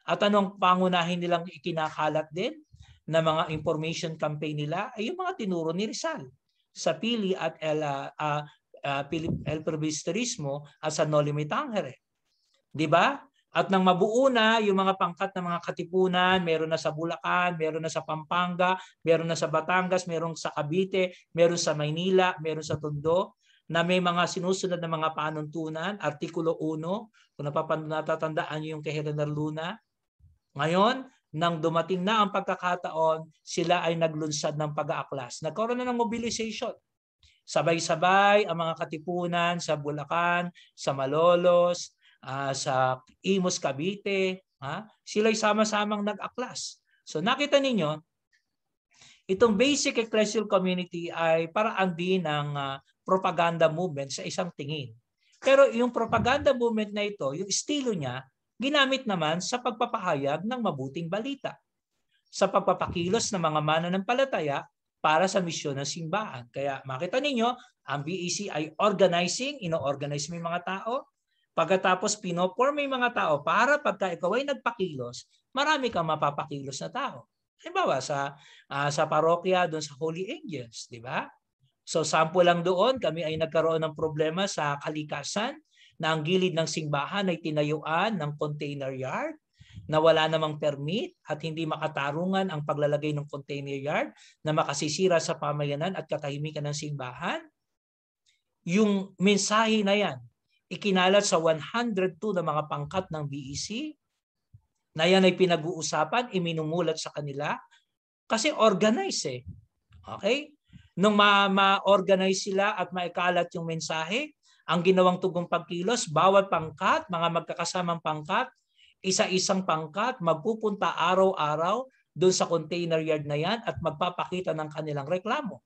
At anong pangunahin nilang ikinakalat din na mga information campaign nila ay yung mga tinuro ni Rizal sa Pili at El, uh, uh, uh, El Provisterismo at sa Noli Tangere. Di ba? At nang mabuo na yung mga pangkat ng mga katipunan, meron na sa Bulacan, meron na sa Pampanga, meron na sa Batangas, meron sa Cavite, meron sa Maynila, meron sa Tondo, na may mga sinusunod na mga panuntunan, Artikulo 1, kung napapanatandaan yung kay Luna. Ngayon, nang dumating na ang pagkakataon, sila ay naglunsad ng pag-aaklas. Nagkaroon na ng mobilization. Sabay-sabay ang mga katipunan sa Bulacan, sa Malolos, uh, sa Imus, Cavite. Ha? Sila'y sama-samang nag-aklas. So nakita ninyo, itong basic ecclesial community ay paraan din ng uh, propaganda movement sa isang tingin. Pero yung propaganda movement na ito, yung estilo niya, ginamit naman sa pagpapahayag ng mabuting balita, sa pagpapakilos ng mga mananampalataya para sa misyon ng simbahan. Kaya makita ninyo, ang BEC ay organizing, ino-organize mo mga tao. Pagkatapos pinoform mo mga tao para pagka ikaw ay nagpakilos, marami kang mapapakilos na tao. Halimbawa sa uh, sa parokya doon sa Holy Angels, di ba? So sample lang doon, kami ay nagkaroon ng problema sa kalikasan na ang gilid ng simbahan ay tinayuan ng container yard na wala namang permit at hindi makatarungan ang paglalagay ng container yard na makasisira sa pamayanan at katahimikan ng simbahan. Yung mensahe na yan, ikinalat sa 102 na mga pangkat ng BEC na yan ay pinag-uusapan, iminumulat sa kanila kasi organize eh. Okay? Nung ma-organize sila at maikalat yung mensahe, ang ginawang tugong pagkilos, bawat pangkat, mga magkakasamang pangkat, isa-isang pangkat, magpupunta araw-araw doon sa container yard na yan at magpapakita ng kanilang reklamo.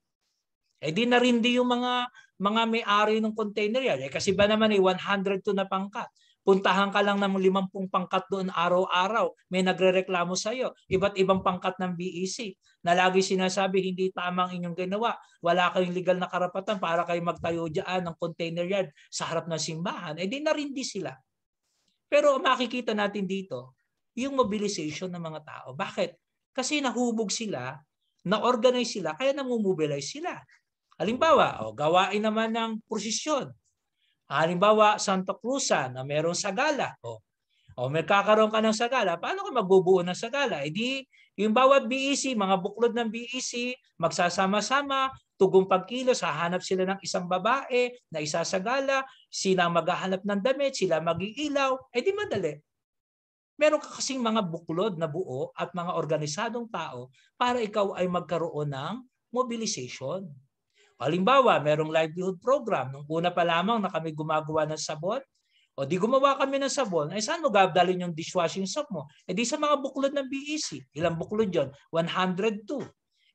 Eh di na rin di yung mga mga may-ari ng container yard. Eh, kasi ba naman eh, 102 na pangkat. Puntahan ka lang ng 50 pangkat doon araw-araw. May nagrereklamo sa iyo. Iba't ibang pangkat ng BEC na lagi sinasabi hindi tama ang inyong ginawa. Wala kayong legal na karapatan para kayo magtayo diyan ng container yard sa harap ng simbahan. Eh di narindi sila. Pero makikita natin dito yung mobilization ng mga tao. Bakit? Kasi nahubog sila, na-organize sila, kaya namomobilize sila. Halimbawa, oh, gawain naman ng prosesyon Halimbawa, Santa Cruzan na merong sagala. O, oh. o oh, may kakaroon ka ng sagala, paano ka magbubuo ng sagala? E eh di, yung bawat BEC, mga buklod ng BEC, magsasama-sama, tugong pagkilos, hahanap sila ng isang babae na isasagala, sila maghahanap ng damit, sila magiilaw, eh di madali. Meron ka kasing mga buklod na buo at mga organisadong tao para ikaw ay magkaroon ng mobilization. Halimbawa, merong livelihood program. Nung una pa lamang na kami gumagawa ng sabon, o di gumawa kami ng sabon, ay saan mo gabdalin yung dishwashing soap mo? E di sa mga buklod ng BEC. Ilang buklod yon? 102.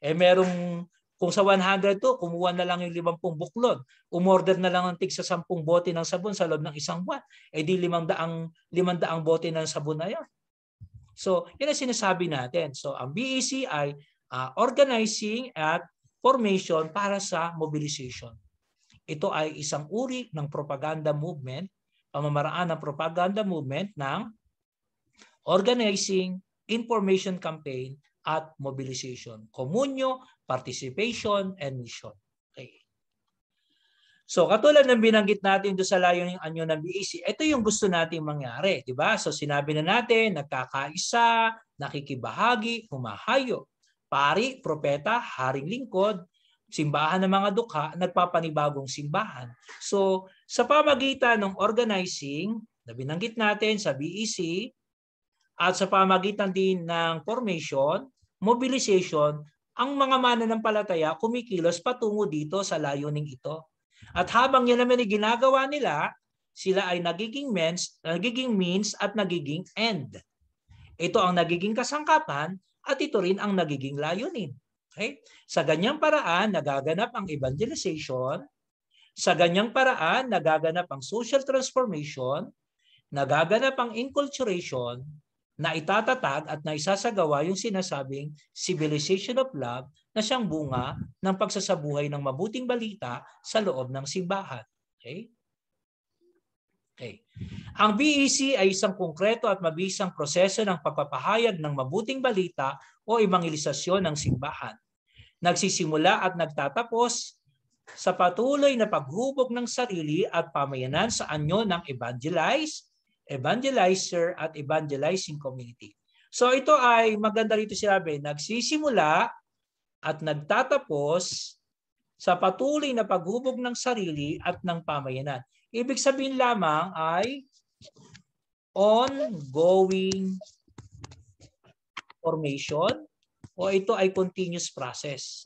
Eh merong, kung sa 102, kumuha na lang yung 50 buklod. Umorder na lang ng tig sa 10 bote ng sabon sa loob ng isang buwan. E di 500, 500 bote ng sabon na yon. So, yun ang sinasabi natin. So, ang BEC ay uh, organizing at formation para sa mobilization. Ito ay isang uri ng propaganda movement, pamamaraan ng propaganda movement ng organizing, information campaign, at mobilization. Komunyo, participation, and mission. Okay. So katulad ng binanggit natin do sa layuning anyo ng BAC, ito yung gusto nating mangyari, di ba? So sinabi na natin, nagkakaisa, nakikibahagi, humahayo pari, propeta, haring lingkod, simbahan ng mga dukha, nagpapanibagong simbahan. So sa pamagitan ng organizing na binanggit natin sa BEC at sa pamagitan din ng formation, mobilization, ang mga mananampalataya kumikilos patungo dito sa layuning ito. At habang yan naman ginagawa nila, sila ay nagiging means, nagiging means at nagiging end. Ito ang nagiging kasangkapan at ito rin ang nagiging layunin. Okay? Sa ganyang paraan, nagaganap ang evangelization. Sa ganyang paraan, nagaganap ang social transformation. Nagaganap ang inculturation na itatatag at naisasagawa yung sinasabing civilization of love na siyang bunga ng pagsasabuhay ng mabuting balita sa loob ng simbahan. Okay? Okay. Ang BEC ay isang konkreto at mabisang proseso ng pagpapahayag ng mabuting balita o evangelisasyon ng simbahan. Nagsisimula at nagtatapos sa patuloy na paghubog ng sarili at pamayanan sa anyo ng evangelize, evangelizer at evangelizing community. So ito ay maganda rito sinabi, nagsisimula at nagtatapos sa patuloy na paghubog ng sarili at ng pamayanan. Ibig sabihin lamang ay ongoing formation o ito ay continuous process.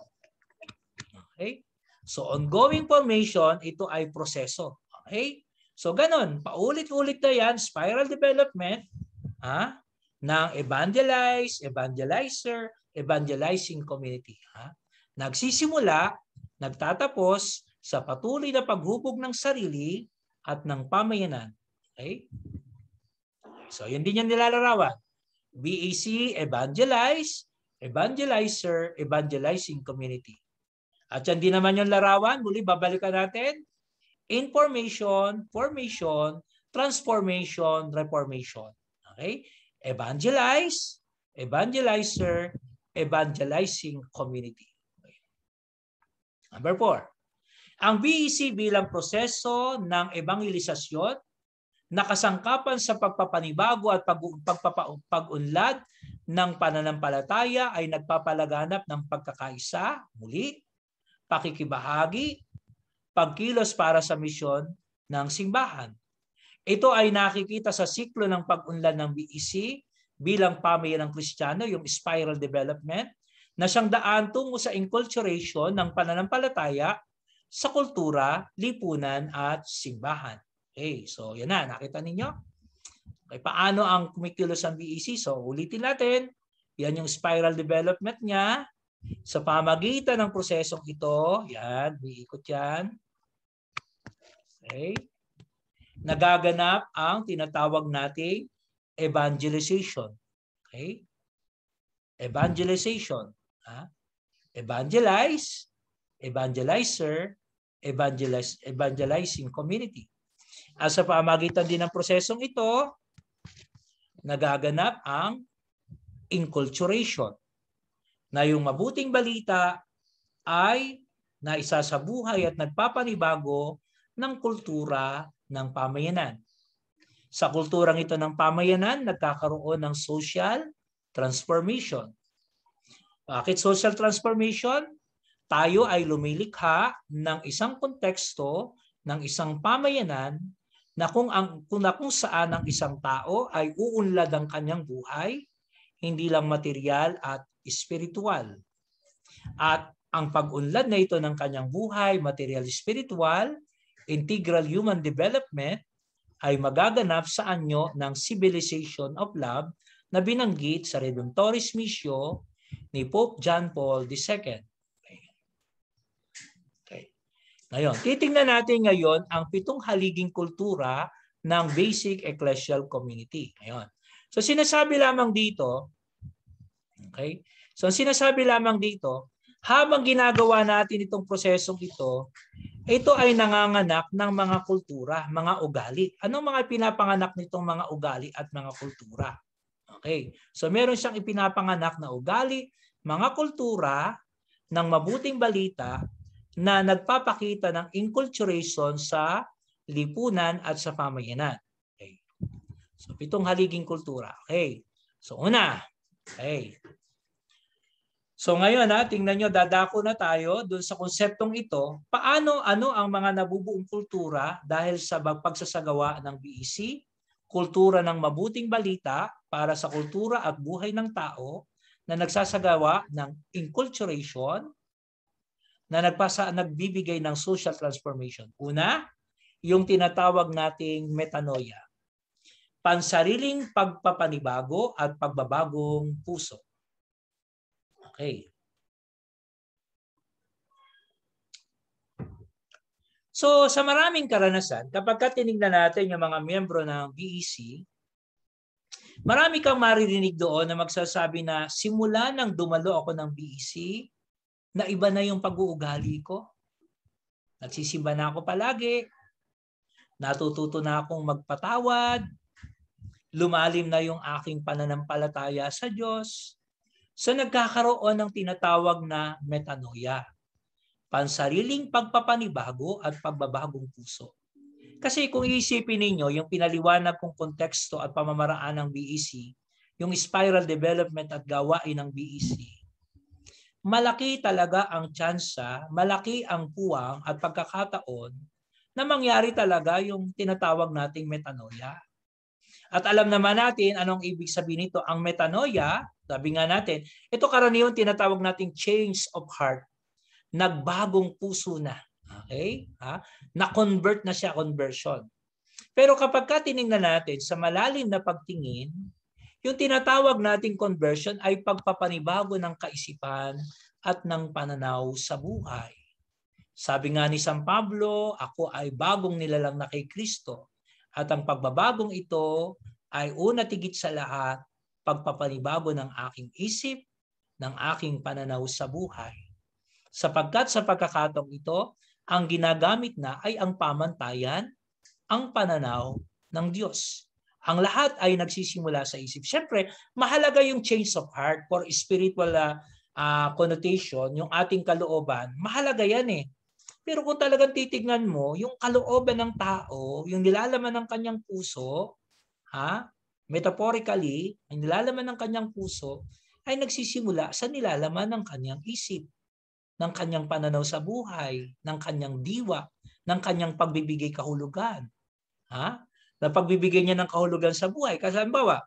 Okay? So ongoing formation, ito ay proseso. Okay? So ganun, paulit-ulit na yan, spiral development ha, ng evangelize, evangelizer, evangelizing community. Ha? Nagsisimula, nagtatapos sa patuloy na paghubog ng sarili at ng pamayanan Okay? So, yun din yung nilalarawan. BAC, evangelize, evangelizer, evangelizing community. At yan din naman yung larawan. Muli, babalikan natin. Information, formation, transformation, reformation. Okay? Evangelize, evangelizer, evangelizing community. Okay. Number four. Ang BEC bilang proseso ng evangelisasyon nakasangkapan sa pagpapanibago at pag, pag-unlad ng pananampalataya ay nagpapalaganap ng pagkakaisa, muli, pakikibahagi, pagkilos para sa misyon ng simbahan. Ito ay nakikita sa siklo ng pag-unlad ng BEC bilang pamilya ng Kristiyano, yung spiral development, na siyang daan tungo sa inculturation ng pananampalataya sa kultura, lipunan at simbahan. Okay, so yan na, nakita ninyo? Okay, paano ang kumikilos ang BEC? So ulitin natin, yan yung spiral development niya. Sa pamagitan ng prosesong ito, yan, biikot yan. Okay. Nagaganap ang tinatawag nating evangelization. Okay? Evangelization. Ha? Evangelize, evangelizer, evangelize, evangelizing community. At ah, sa pamagitan din ng prosesong ito, nagaganap ang inculturation na yung mabuting balita ay naisasabuhay at nagpapanibago ng kultura ng pamayanan. Sa kulturang ito ng pamayanan, nagkakaroon ng social transformation. Bakit social transformation? Tayo ay lumilikha ng isang konteksto ng isang pamayanan na kung, ang, kung na kung saan ang isang tao ay uunlad ang kanyang buhay, hindi lang material at spiritual. At ang pag-unlad na ito ng kanyang buhay, material spiritual, integral human development, ay magaganap sa anyo ng Civilization of Love na binanggit sa Redemptoris Missio ni Pope John Paul II. Ngayon, titingnan natin ngayon ang pitong haliging kultura ng basic ecclesial community. Ngayon. So sinasabi lamang dito, okay? So sinasabi lamang dito, habang ginagawa natin itong prosesong ito, ito ay nanganganak ng mga kultura, mga ugali. Anong mga pinapanganak nitong mga ugali at mga kultura? Okay. So meron siyang ipinapanganak na ugali, mga kultura, ng mabuting balita na nagpapakita ng inculturation sa lipunan at sa pamayanan. Okay. So pitong haliging kultura. Okay. So una, okay. So ngayon, ha, tingnan nyo, dadako na tayo dun sa konseptong ito. Paano, ano ang mga nabubuong kultura dahil sa pagsasagawa ng BEC, kultura ng mabuting balita para sa kultura at buhay ng tao na nagsasagawa ng inculturation, na nagpasa, nagbibigay ng social transformation. Una, yung tinatawag nating metanoia. Pansariling pagpapanibago at pagbabagong puso. Okay. So sa maraming karanasan, kapag ka tinignan natin yung mga miyembro ng BEC, marami kang maririnig doon na magsasabi na simula nang dumalo ako ng BEC, na iba na yung pag-uugali ko. Nagsisiba na ako palagi. Natututo na akong magpatawad. Lumalim na yung aking pananampalataya sa Diyos. So nagkakaroon ng tinatawag na metanoia. Pansariling pagpapanibago at pagbabagong puso. Kasi kung iisipin ninyo, yung pinaliwanag kong konteksto at pamamaraan ng BEC, yung spiral development at gawain ng BEC, malaki talaga ang tsansa, malaki ang puwang at pagkakataon na mangyari talaga yung tinatawag nating metanoia. At alam naman natin anong ibig sabihin nito. Ang metanoia, sabi nga natin, ito karaniwan tinatawag nating change of heart. Nagbagong puso na. Okay? Ha? Na-convert na siya, conversion. Pero kapag ka tinignan natin sa malalim na pagtingin, yung tinatawag nating conversion ay pagpapanibago ng kaisipan at ng pananaw sa buhay. Sabi nga ni San Pablo, ako ay bagong nilalang na kay Kristo. At ang pagbabagong ito ay una tigit sa lahat, pagpapanibago ng aking isip, ng aking pananaw sa buhay. Sapagkat sa pagkakataong ito, ang ginagamit na ay ang pamantayan, ang pananaw ng Diyos. Ang lahat ay nagsisimula sa isip. Siyempre, mahalaga yung change of heart for spiritual uh, connotation, yung ating kalooban. Mahalaga yan eh. Pero kung talagang titignan mo, yung kalooban ng tao, yung nilalaman ng kanyang puso, ha? metaphorically, ang nilalaman ng kanyang puso ay nagsisimula sa nilalaman ng kanyang isip, ng kanyang pananaw sa buhay, ng kanyang diwa, ng kanyang pagbibigay kahulugan. Ha? na pagbibigyan niya ng kahulugan sa buhay. Kasi halimbawa,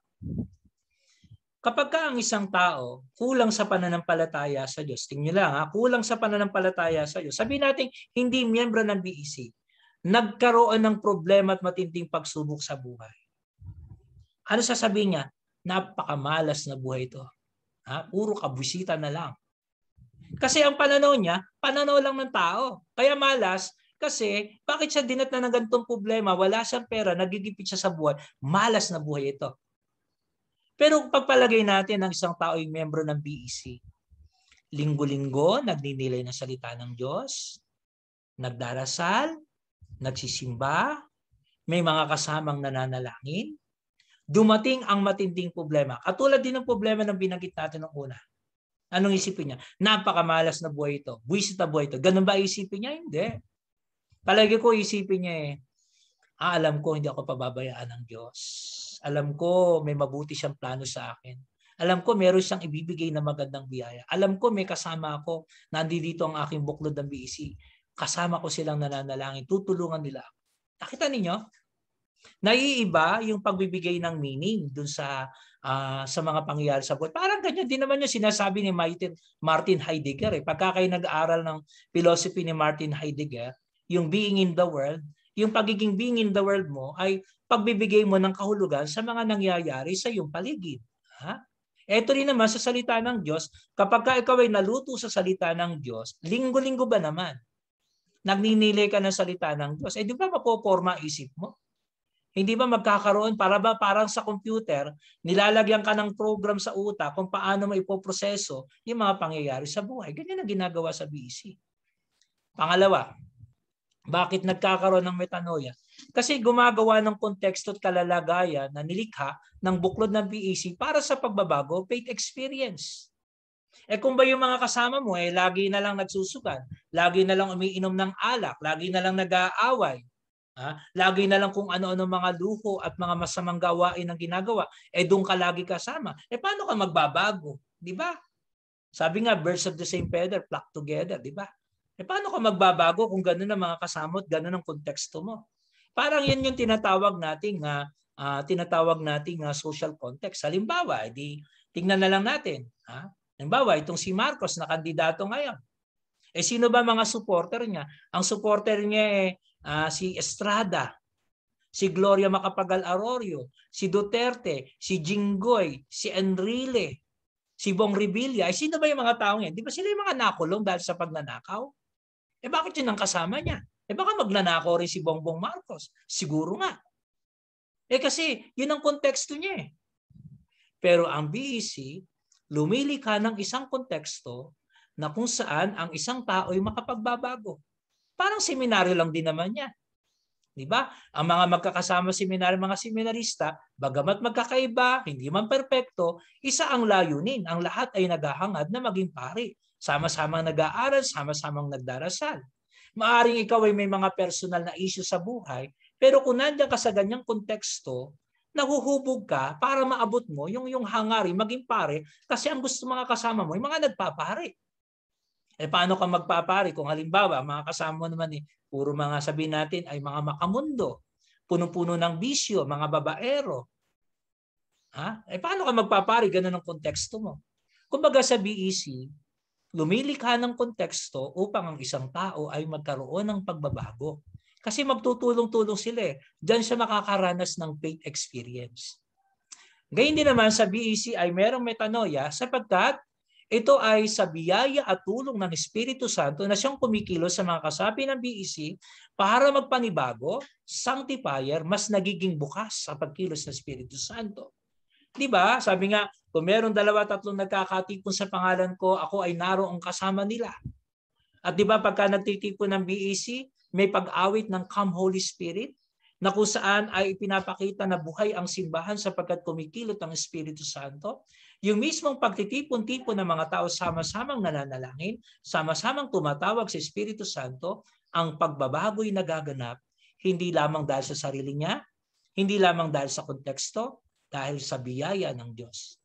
kapag ka ang isang tao kulang sa pananampalataya sa Diyos, tingnan lang ha, kulang sa pananampalataya sa Diyos, sabi natin hindi miyembro ng BEC, nagkaroon ng problema at matinding pagsubok sa buhay. Ano sasabihin niya? Napakamalas na buhay ito. Ha? Puro kabusita na lang. Kasi ang pananaw niya, pananaw lang ng tao. Kaya malas, kasi bakit siya dinat na ng ganitong problema? Wala siyang pera, nagigipit siya sa buhay. Malas na buhay ito. Pero pagpalagay natin ang isang tao ay membro ng BEC, linggo-linggo, nagninilay ng salita ng Diyos, nagdarasal, nagsisimba, may mga kasamang nananalangin, dumating ang matinding problema. Katulad din ng problema ng binanggit natin ng una. Anong isipin niya? Napakamalas na buhay ito. Buwisit na buhay ito. Ganun ba isipin niya? Hindi. Palagi ko isipin niya eh, ah, alam ko hindi ako pababayaan ng Diyos. Alam ko may mabuti siyang plano sa akin. Alam ko meron siyang ibibigay na magandang biyaya. Alam ko may kasama ako. Nandito ang aking buklod ng BEC. Kasama ko silang nananalangin. Tutulungan nila ako. Nakita ninyo? Naiiba yung pagbibigay ng meaning dun sa uh, sa mga pangyayari sa buhay. Parang ganyan din naman yung sinasabi ni Martin, Martin Heidegger. Eh. Pagka kayo nag-aaral ng philosophy ni Martin Heidegger, yung being in the world, yung pagiging being in the world mo ay pagbibigay mo ng kahulugan sa mga nangyayari sa iyong paligid. Ha? Ito rin naman sa salita ng Diyos, kapag ka ikaw ay naluto sa salita ng Diyos, linggo-linggo ba naman? Nagninilay ka ng salita ng Diyos, eh di ba mapoporma isip mo? Hindi ba magkakaroon para ba parang sa computer, nilalagyan ka ng program sa utak kung paano mo ipoproseso yung mga pangyayari sa buhay. Ganyan ang ginagawa sa BC. E Pangalawa, bakit nagkakaroon ng metanoia? Kasi gumagawa ng konteksto at kalalagayan na nilikha ng buklod ng BAC e para sa pagbabago faith experience. Eh kung ba yung mga kasama mo eh lagi na lang nagsusugan, lagi na lang umiinom ng alak, lagi na lang nag-aaway, ha? lagi na lang kung ano-ano mga luho at mga masamang gawain ang ginagawa, eh doon ka lagi kasama. Eh paano ka magbabago? Di ba? Sabi nga, birds of the same feather flock together, di ba? Eh paano ka magbabago kung gano'n ang mga kasama at gano'n ang konteksto mo? Parang yan yung tinatawag nating uh, uh, tinatawag nating uh, social context. Halimbawa, edi eh, tingnan na lang natin, ha? Halimbawa, itong si Marcos na kandidato ngayon. Eh sino ba mga supporter niya? Ang supporter niya eh uh, si Estrada, si Gloria Macapagal Arroyo, si Duterte, si Jinggoy, si Enrile, si Bong Revilla. Eh sino ba yung mga taong yan? Di ba sila yung mga nakulong dahil sa pagnanakaw? Eh bakit yun ang kasama niya? Eh baka magnanako rin si Bongbong Marcos. Siguro nga. Eh kasi yun ang konteksto niya eh. Pero ang BEC, lumilikha ng isang konteksto na kung saan ang isang tao ay makapagbabago. Parang seminaryo lang din naman niya. Di ba? Ang mga magkakasama seminaryo, mga seminarista, bagamat magkakaiba, hindi man perpekto, isa ang layunin. Ang lahat ay naghahangad na maging pari. Sama-samang nag-aaral, sama-samang nagdarasal. Maaring ikaw ay may mga personal na issue sa buhay, pero kung nandiyan ka sa ganyang konteksto, nahuhubog ka para maabot mo yung, yung hangari, maging pare, kasi ang gusto mga kasama mo, yung mga nagpapare. Eh paano ka magpapare kung halimbawa mga kasama mo naman eh, puro mga sabi natin ay mga makamundo, puno puno ng bisyo, mga babaero. Ha? Eh paano ka magpapare? Ganun ang konteksto mo. Kumbaga sa BEC, lumilikha ng konteksto upang ang isang tao ay magkaroon ng pagbabago. Kasi magtutulong-tulong sila eh. Diyan siya makakaranas ng faith experience. Gayun din naman sa BEC ay merong metanoia sapagkat ito ay sa biyaya at tulong ng Espiritu Santo na siyang kumikilos sa mga kasapi ng BEC para magpanibago, sanctifier, mas nagiging bukas sa pagkilos ng Espiritu Santo. 'Di ba? Sabi nga, kung meron dalawa tatlong nagkakatipon sa pangalan ko, ako ay naroong kasama nila. At di ba pagka nagtitipon ng BEC, may pag-awit ng Come Holy Spirit na kung saan ay ipinapakita na buhay ang simbahan sapagkat kumikilot ang Espiritu Santo. Yung mismong pagtitipon-tipon ng mga tao sama-samang nananalangin, sama-samang tumatawag sa Espiritu Santo, ang pagbabago'y nagaganap hindi lamang dahil sa sarili niya, hindi lamang dahil sa konteksto, dahil sa biyaya ng Diyos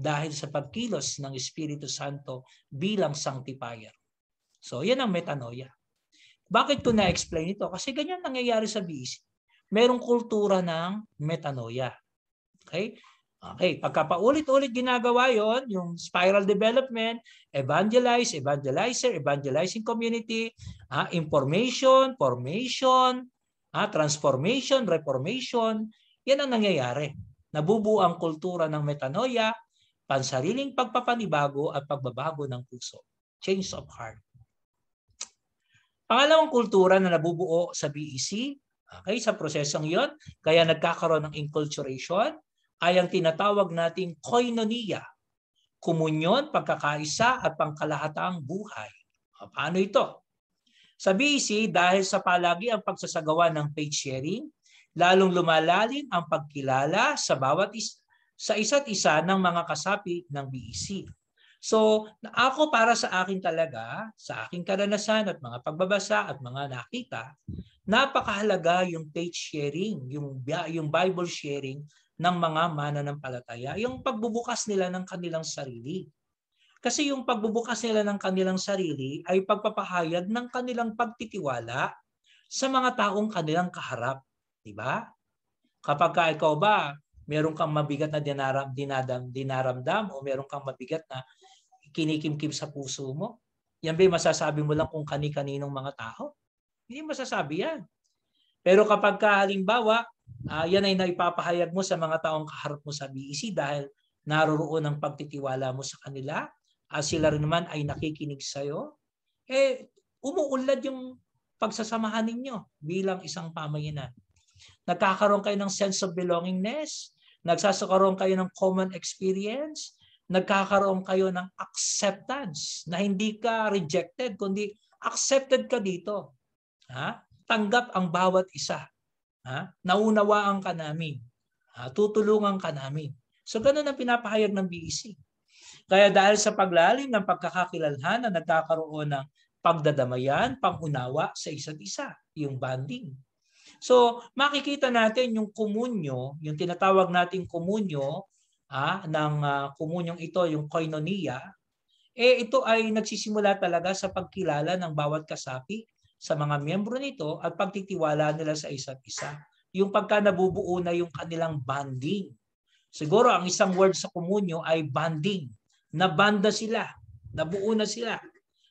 dahil sa pagkilos ng Espiritu Santo bilang sanctifier. So, yan ang metanoia. Bakit ko na-explain ito? Kasi ganyan nangyayari sa BC. Merong kultura ng metanoia. Okay? Okay, pagka paulit-ulit ginagawa yon, yung spiral development, evangelize, evangelizer, evangelizing community, ah, information, formation, ah, transformation, reformation, yan ang nangyayari. Nabubuo ang kultura ng metanoia pansariling pagpapanibago at pagbabago ng puso. Change of heart. Pangalawang kultura na nabubuo sa BEC, okay, sa prosesong yon, kaya nagkakaroon ng inculturation, ay ang tinatawag nating koinonia, komunyon, pagkakaisa at pangkalahatang buhay. Paano ito? Sa BEC, dahil sa palagi ang pagsasagawa ng page sharing, lalong lumalalim ang pagkilala sa bawat isa sa isa't isa ng mga kasapi ng BEC. So ako para sa akin talaga, sa aking karanasan at mga pagbabasa at mga nakita, napakahalaga yung page sharing, yung, yung Bible sharing ng mga mananampalataya, yung pagbubukas nila ng kanilang sarili. Kasi yung pagbubukas nila ng kanilang sarili ay pagpapahayag ng kanilang pagtitiwala sa mga taong kanilang kaharap. Di ba? Kapag ka ikaw ba, meron kang mabigat na dinaram, dinadam, dinaramdam o meron kang mabigat na kinikimkim sa puso mo? Yan ba masasabi mo lang kung kani-kaninong mga tao? Hindi masasabi yan. Pero kapag ka, halimbawa, uh, yan ay naipapahayag mo sa mga taong kaharap mo sa BEC dahil naroroon ang pagtitiwala mo sa kanila at ah, sila rin naman ay nakikinig sa iyo, eh umuulad yung pagsasamahan ninyo bilang isang pamayanan. Nagkakaroon kayo ng sense of belongingness. Nagsasakaroon kayo ng common experience. Nagkakaroon kayo ng acceptance na hindi ka rejected, kundi accepted ka dito. Ha? Tanggap ang bawat isa. Ha? Naunawaan ka namin. Ha? Tutulungan ka namin. So ganun ang pinapahayag ng BEC. Kaya dahil sa paglalim ng pagkakakilalhan na nagkakaroon ng pagdadamayan, pangunawa sa isa't isa, yung bonding. So, makikita natin yung komunyo, yung tinatawag nating komunyo, ah, ng uh, komunyong ito, yung koinonia, eh ito ay nagsisimula talaga sa pagkilala ng bawat kasapi sa mga miyembro nito at pagtitiwala nila sa isa't isa. Yung pagka nabubuo na yung kanilang bonding. Siguro ang isang word sa komunyo ay bonding. Nabanda sila. Nabuo na sila.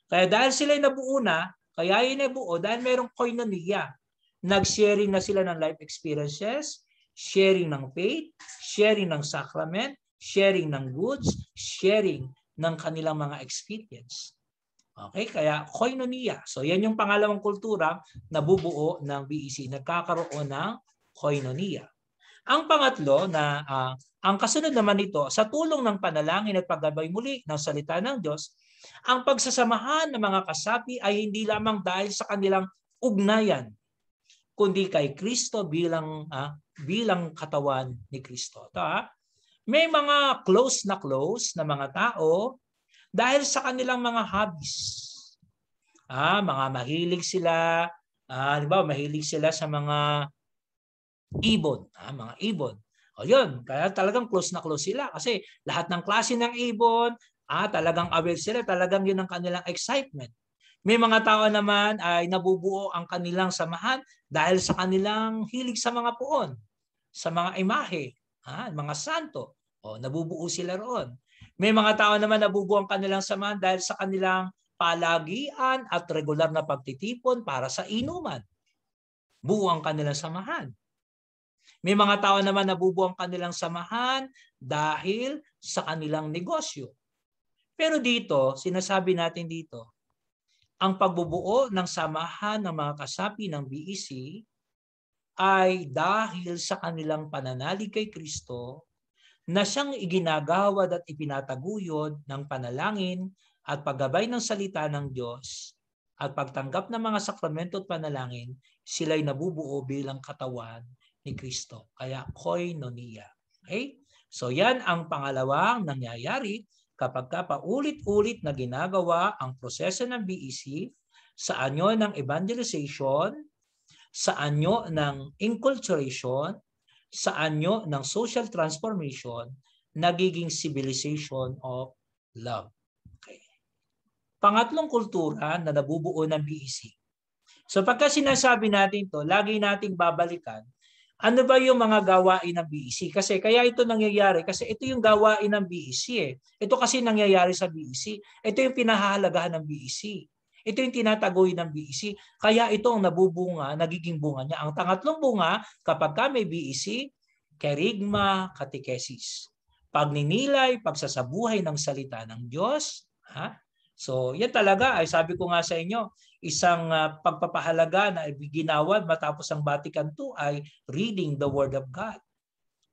Kaya dahil sila ay nabuo na, kaya yun ay buo dahil merong koinonia. Nag-sharing na sila ng life experiences, sharing ng faith, sharing ng sacrament, sharing ng goods, sharing ng kanilang mga experience. Okay, kaya koinonia. So yan yung pangalawang kultura na bubuo ng BEC. Nagkakaroon ng koinonia. Ang pangatlo na uh, ang kasunod naman nito sa tulong ng panalangin at paggabay muli ng salita ng Diyos, ang pagsasamahan ng mga kasapi ay hindi lamang dahil sa kanilang ugnayan kundi kay Kristo bilang ah, bilang katawan ni Kristo. Ta, ah. May mga close na close na mga tao dahil sa kanilang mga hobbies. Ah, mga mahilig sila, ah, di ba, mahilig sila sa mga ibon, ah, mga ibon. O yun, kaya talagang close na close sila kasi lahat ng klase ng ibon, ah, talagang aware sila, talagang yun ang kanilang excitement. May mga tao naman ay nabubuo ang kanilang samahan dahil sa kanilang hilig sa mga puon, sa mga imahe, ha, mga santo. O, nabubuo sila roon. May mga tao naman nabubuo ang kanilang samahan dahil sa kanilang palagian at regular na pagtitipon para sa inuman. Buo ang kanilang samahan. May mga tao naman nabubuo ang kanilang samahan dahil sa kanilang negosyo. Pero dito, sinasabi natin dito, ang pagbubuo ng samahan ng mga kasapi ng BEC ay dahil sa kanilang pananalig kay Kristo na siyang iginagawad at ipinataguyod ng panalangin at paggabay ng salita ng Diyos at pagtanggap ng mga sakramento at panalangin, sila'y nabubuo bilang katawan ni Kristo. Kaya koinonia. Okay? So yan ang pangalawang nangyayari kapag ka paulit-ulit na ginagawa ang proseso ng BEC sa anyo ng evangelization, sa anyo ng inculturation, sa anyo ng social transformation, nagiging civilization of love. Okay. Pangatlong kultura na nabubuo ng BEC. So pagka sinasabi natin to, lagi nating babalikan ano ba yung mga gawain ng BEC? Kasi kaya ito nangyayari kasi ito yung gawain ng BEC eh. Ito kasi nangyayari sa BEC. Ito yung pinahahalagahan ng BEC. Ito yung tinatagoy ng BEC. Kaya ito ang nabubunga, nagiging bunga niya. Ang tangatlong bunga kapag ka may BEC, kerigma, katekesis. Pagninilay, pagsasabuhay ng salita ng Diyos. Ha? So yan talaga, ay sabi ko nga sa inyo, isang uh, pagpapahalaga na ginawa matapos ang Vatican II ay reading the Word of God.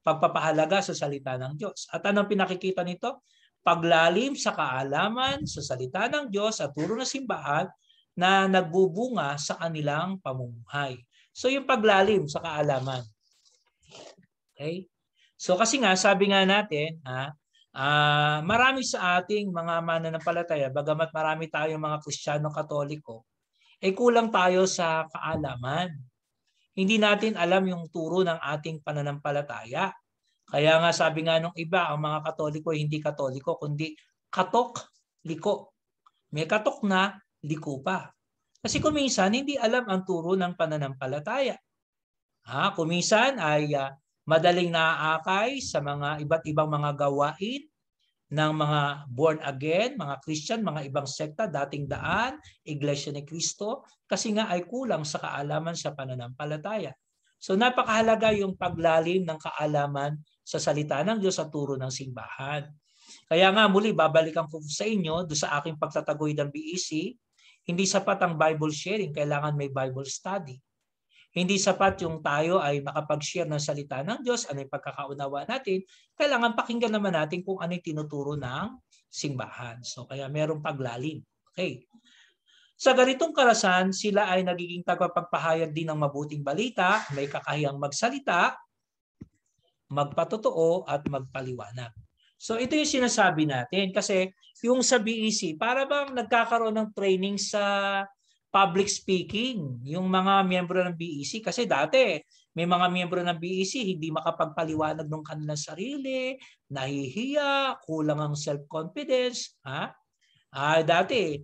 Pagpapahalaga sa salita ng Diyos. At anong pinakikita nito? Paglalim sa kaalaman sa salita ng Diyos at turo ng simbahan na nagbubunga sa kanilang pamumuhay. So yung paglalim sa kaalaman. Okay? So kasi nga sabi nga natin, ha, Uh, marami sa ating mga mananampalataya, bagamat marami tayong mga Kristiyano Katoliko, eh kulang tayo sa kaalaman. Hindi natin alam yung turo ng ating pananampalataya. Kaya nga sabi nga nung iba, ang mga katoliko eh, hindi katoliko, kundi katok, liko. May katok na, liko pa. Kasi kuminsan, hindi alam ang turo ng pananampalataya. Ha? Kuminsan ay uh, madaling naaakay sa mga iba't ibang mga gawain ng mga born again, mga Christian, mga ibang sekta, dating daan, Iglesia ni Cristo, kasi nga ay kulang sa kaalaman sa pananampalataya. So napakahalaga yung paglalim ng kaalaman sa salita ng Diyos sa turo ng simbahan. Kaya nga muli babalikan ko sa inyo do sa aking pagtatagoy ng BEC, hindi sapat ang Bible sharing, kailangan may Bible study. Hindi sapat yung tayo ay makapag-share ng salita ng Diyos, ano yung pagkakaunawa natin. Kailangan pakinggan naman natin kung ano yung tinuturo ng simbahan. So kaya merong paglalim. Okay. Sa ganitong karasan, sila ay nagiging tagapagpahayag din ng mabuting balita, may kakayang magsalita, magpatotoo at magpaliwanag. So ito yung sinasabi natin kasi yung sa BEC, para bang nagkakaroon ng training sa public speaking yung mga miyembro ng BEC kasi dati may mga miyembro ng BEC hindi makapagpaliwanag ng kanilang sarili, nahihiya, kulang ang self-confidence. Ha? Ah, dati,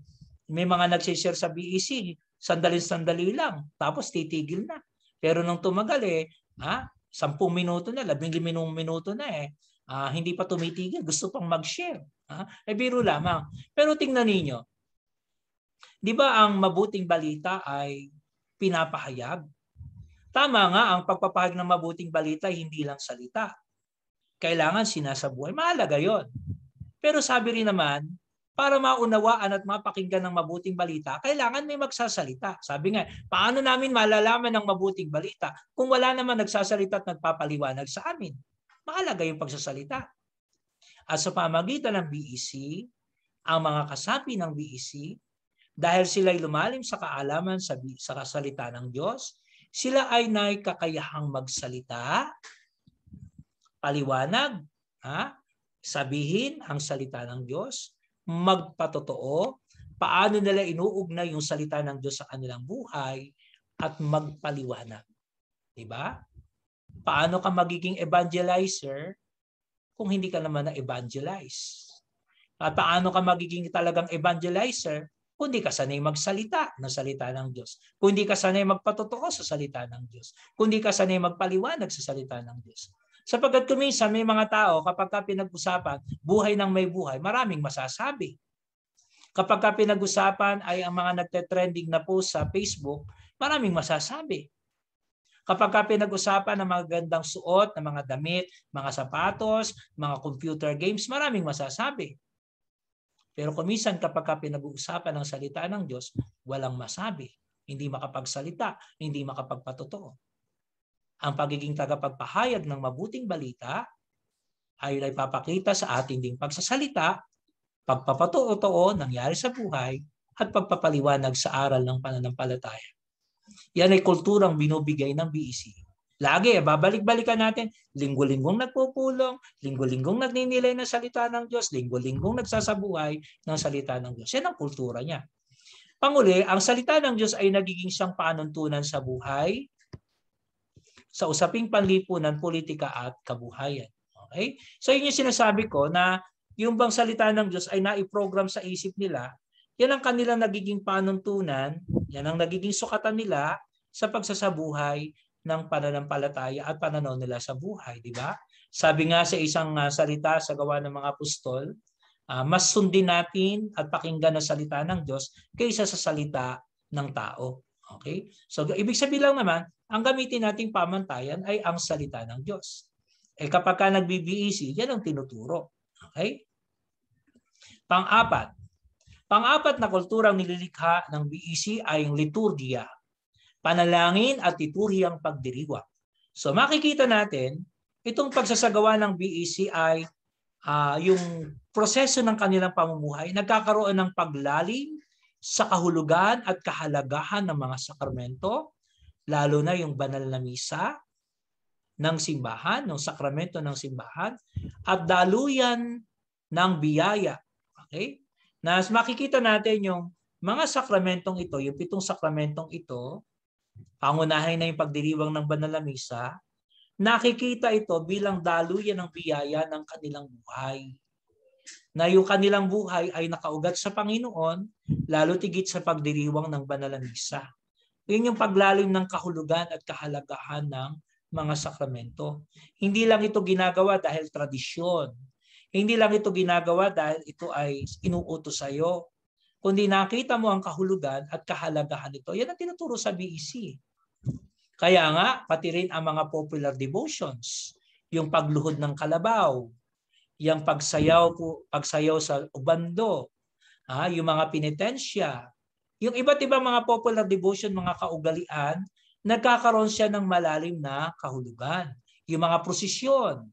may mga nagsishare sa BEC, sandali-sandali lang, tapos titigil na. Pero nung tumagal eh, ha, 10 minuto na, 15 minuto na eh, ah, hindi pa tumitigil, gusto pang mag-share. Ha? Eh biro lamang. Pero tingnan ninyo, Di ba ang mabuting balita ay pinapahayag? Tama nga, ang pagpapahayag ng mabuting balita ay hindi lang salita. Kailangan sinasabuhay. Mahalaga yon. Pero sabi rin naman, para maunawaan at mapakinggan ng mabuting balita, kailangan may magsasalita. Sabi nga, paano namin malalaman ng mabuting balita kung wala naman nagsasalita at nagpapaliwanag sa amin? Mahalaga yung pagsasalita. At sa pamagitan ng BEC, ang mga kasapi ng BEC dahil sila'y lumalim sa kaalaman sa, sa kasalita ng Diyos, sila ay may kakayahang magsalita, paliwanag, ha? sabihin ang salita ng Diyos, magpatotoo, paano nila inuugnay yung salita ng Diyos sa kanilang buhay, at magpaliwanag. Di ba? Paano ka magiging evangelizer kung hindi ka naman na-evangelize? At paano ka magiging talagang evangelizer kundi di ka sanay magsalita ng salita ng Diyos. Kundi di ka sanay magpatotoo sa salita ng Diyos. Kundi di ka sanay magpaliwanag sa salita ng Diyos. Sapagkat kuminsan may mga tao kapag ka pinag-usapan buhay ng may buhay, maraming masasabi. Kapag ka pinag-usapan ay ang mga nagte-trending na post sa Facebook, maraming masasabi. Kapag ka pinag-usapan ng mga gandang suot, ng mga damit, mga sapatos, mga computer games, maraming masasabi. Pero kumisan kapag ka pinag-uusapan ang salita ng Diyos, walang masabi, hindi makapagsalita, hindi makapagpatotoo. Ang pagiging tagapagpahayag ng mabuting balita ay ipapakita sa ating ding pagsasalita, pagpapatotoo nangyari sa buhay, at pagpapaliwanag sa aral ng pananampalataya. Yan ay kulturang binubigay ng BEC. Lagi, babalik-balikan natin, linggo-linggong nagpupulong, linggo-linggong nagninilay ng salita ng Diyos, linggo-linggong nagsasabuhay ng salita ng Diyos. Yan ang kultura niya. Panguli, ang salita ng Diyos ay nagiging siyang panuntunan sa buhay, sa usaping panlipunan, politika at kabuhayan. Okay? So yun yung sinasabi ko na yung bang salita ng Diyos ay naiprogram sa isip nila, yan ang kanilang nagiging panuntunan, yan ang nagiging sukatan nila sa pagsasabuhay ng pananampalataya at pananaw nila sa buhay, di ba? Sabi nga sa isang ah, salita sa gawa ng mga apostol, uh, mas sundin natin at pakinggan ang salita ng Diyos kaysa sa salita ng tao. Okay? So ibig sabihin lang naman, ang gamitin nating pamantayan ay ang salita ng Diyos. Eh kapag ka nag-BBEC, yan ang tinuturo. Okay? Pang-apat. Pang-apat na kulturang nililikha ng BEC ay ang liturgia panalangin at ituri ang pagdiriwa. So makikita natin, itong pagsasagawa ng BEC ay uh, yung proseso ng kanilang pamumuhay, nagkakaroon ng paglalim sa kahulugan at kahalagahan ng mga sakramento, lalo na yung banal na misa ng simbahan, ng sakramento ng simbahan, at daluyan ng biyaya. Okay? Na makikita natin yung mga sakramentong ito, yung pitong sakramentong ito, pangunahin na yung pagdiriwang ng banal na misa, nakikita ito bilang daluyan ng biyaya ng kanilang buhay. Na yung kanilang buhay ay nakaugat sa Panginoon, lalo tigit sa pagdiriwang ng banal na misa. Yun yung paglalim ng kahulugan at kahalagahan ng mga sakramento. Hindi lang ito ginagawa dahil tradisyon. Hindi lang ito ginagawa dahil ito ay inuutos sa iyo. Kundi nakita mo ang kahulugan at kahalagahan nito. Yan ang tinuturo sa BEC. Kaya nga, pati rin ang mga popular devotions, yung pagluhod ng kalabaw, yung pagsayaw, po, pagsayaw sa ubando, ha, yung mga penitensya, yung iba't ibang mga popular devotion, mga kaugalian, nagkakaroon siya ng malalim na kahulugan. Yung mga prosesyon.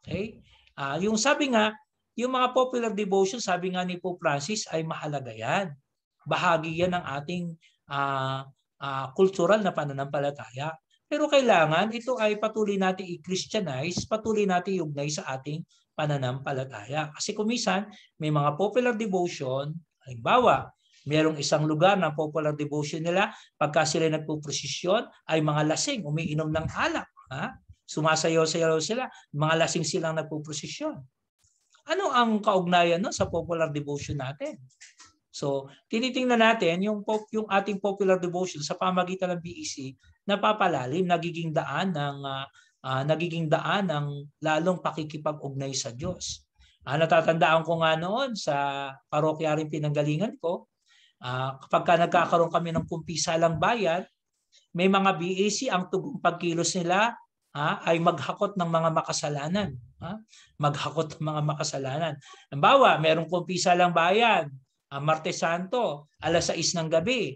Okay? Uh, yung sabi nga, yung mga popular devotion, sabi nga ni Pope Francis, ay mahalaga yan. Bahagi yan ng ating uh, uh, ah, cultural na pananampalataya. Pero kailangan ito ay patuloy natin i-Christianize, patuloy natin iugnay sa ating pananampalataya. Kasi kumisan, may mga popular devotion, halimbawa, mayroong isang lugar na popular devotion nila, pagka sila nagpuprosesyon ay mga lasing, umiinom ng alak. Ha? Sumasayaw-sayaw sila, mga lasing silang nagpuprosesyon. Ano ang kaugnayan no, sa popular devotion natin? So, tinitingnan natin yung, yung ating popular devotion sa pamagitan ng BEC napapalalim, nagiging daan ng uh, uh, nagiging daan ng lalong pakikipag-ugnay sa Diyos. Uh, natatandaan ko nga noon sa parokya rin pinanggalingan ko, uh, kapag ka nagkakaroon kami ng kumpisalang bayan, may mga BAC e ang tugong pagkilos nila ha, ay maghakot ng mga makasalanan. Ha? maghakot ng mga makasalanan. Halimbawa, merong kumpisalang bayan, uh, Martes Santo, alas 6 ng gabi.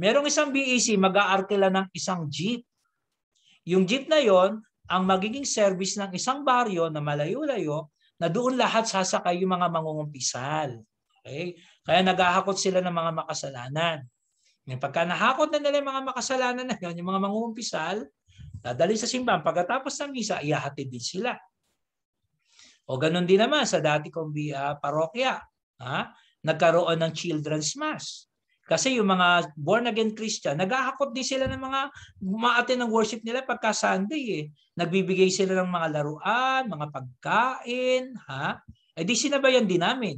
Merong isang BEC, mag-aarkila ng isang jeep. Yung jeep na yon ang magiging service ng isang baryo na malayo-layo na doon lahat sasakay yung mga mangungumpisal. Okay? Kaya naghahakot sila ng mga makasalanan. Yung pagka nahakot na nila yung mga makasalanan na yun, yung mga mangungumpisal, dadali sa simbahan. Pagkatapos ng misa, ihahatid din sila. O ganun din naman sa dati kong uh, parokya. Ha? nagkaroon ng children's mass. Kasi yung mga born again Christian, naghahakot din sila ng mga umaatin ng worship nila pagka Sunday eh. Nagbibigay sila ng mga laruan, mga pagkain, ha? Eh di sinabayan din namin.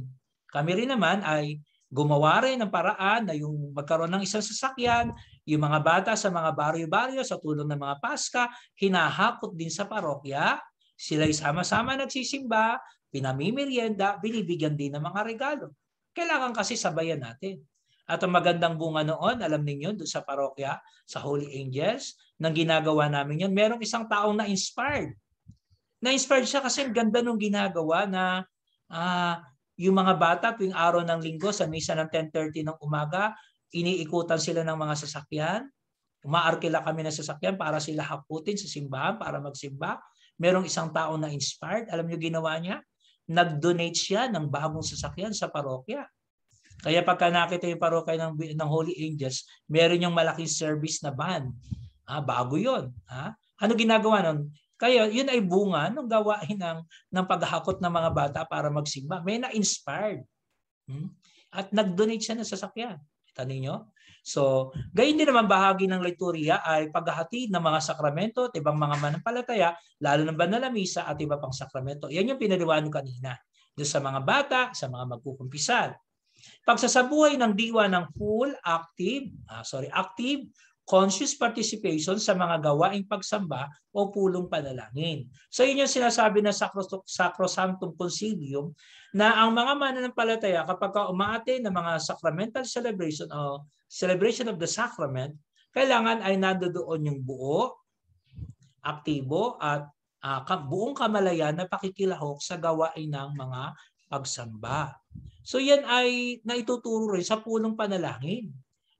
Kami rin naman ay gumawa rin ng paraan na yung magkaroon ng isang sasakyan, yung mga bata sa mga baryo-baryo sa tulong ng mga Paska, hinahakot din sa parokya. Sila'y sama-sama nagsisimba, pinamimerienda, binibigyan din ng mga regalo. Kailangan kasi sabayan natin. At ang magandang bunga noon, alam ninyo, doon sa parokya, sa Holy Angels, nang ginagawa namin yun, merong isang taong na-inspired. Na-inspired siya kasi ang ganda nung ginagawa na uh, yung mga bata tuwing araw ng linggo sa misa ng 10.30 ng umaga, iniikutan sila ng mga sasakyan. Umaarkila kami ng sasakyan para sila haputin sa simbahan, para magsimba. Merong isang taong na inspired. Alam niyo ginawa niya? nag-donate siya ng bagong sasakyan sa parokya. Kaya pagka nakita yung parokya ng, ng Holy Angels, meron yung malaking service na van. Ah, bago yon. Ah? Ano ginagawa nun? Kaya yun ay bunga ng gawain ng, ng paghakot ng mga bata para magsimba. May na-inspired. Hmm? At nag-donate siya ng sasakyan. Tanong nyo, So, gayon din naman bahagi ng liturya ay paghahati ng mga sakramento at ibang mga manampalataya, lalo ng banal na misa at iba pang sakramento. Yan yung pinaliwaan kanina doon sa mga bata, sa mga magkukumpisal. Pagsasabuhay ng diwa ng full active, ah, sorry, active conscious participation sa mga gawaing pagsamba o pulong panalangin. So yun yung sinasabi ng Sacrosanctum Concilium na ang mga mananampalataya kapag ka umaate ng mga sacramental celebration o celebration of the sacrament, kailangan ay nandoon yung buo, aktibo at uh, buong kamalayan na pakikilahok sa gawain ng mga pagsamba. So yan ay naituturo rin sa pulong panalangin.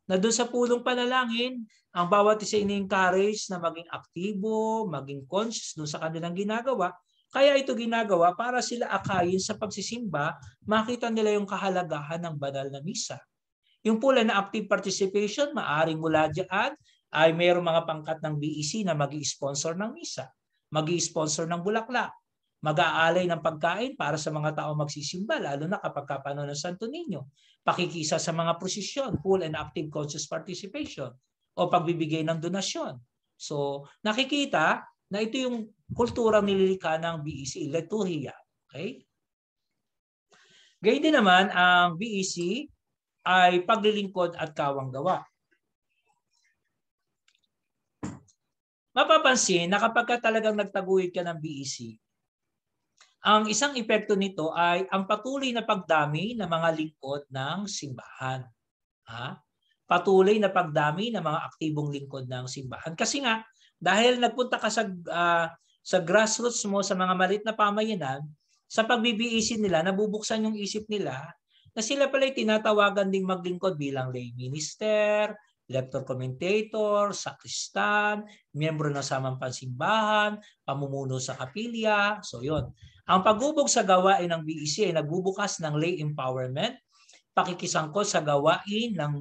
Na doon sa pulong panalangin, ang bawat isa ini-encourage na maging aktibo, maging conscious doon sa kanilang ginagawa. Kaya ito ginagawa para sila akayin sa pagsisimba, makita nila yung kahalagahan ng banal na misa. Yung pula na active participation, maaring mula dyan ay mayroong mga pangkat ng BEC na mag sponsor ng misa, mag sponsor ng bulaklak, mag-aalay ng pagkain para sa mga tao magsisimba, lalo na kapag kapano ng Santo Niño, pakikisa sa mga prosesyon, full and active conscious participation, o pagbibigay ng donasyon. So nakikita na ito yung kultura nililika ng BEC, Liturgia. Okay? Gayun din naman ang BEC ay paglilingkod at kawang gawa. Mapapansin na kapag ka talagang nagtaguyod ka ng BEC, ang isang epekto nito ay ang patuloy na pagdami ng mga lingkod ng simbahan. Ha? Patuloy na pagdami ng mga aktibong lingkod ng simbahan. Kasi nga, dahil nagpunta ka sa, uh, sa grassroots mo, sa mga malit na pamayanan, sa pagbibiisin e nila, nabubuksan yung isip nila na sila pala tinatawagan ding maglingkod bilang lay minister, elector commentator, sakristan, miyembro ng samang pansimbahan, pamumuno sa kapilya. So yon. Ang paghubog sa gawain ng BEC ay nagbubukas ng lay empowerment, pakikisangkot sa gawain ng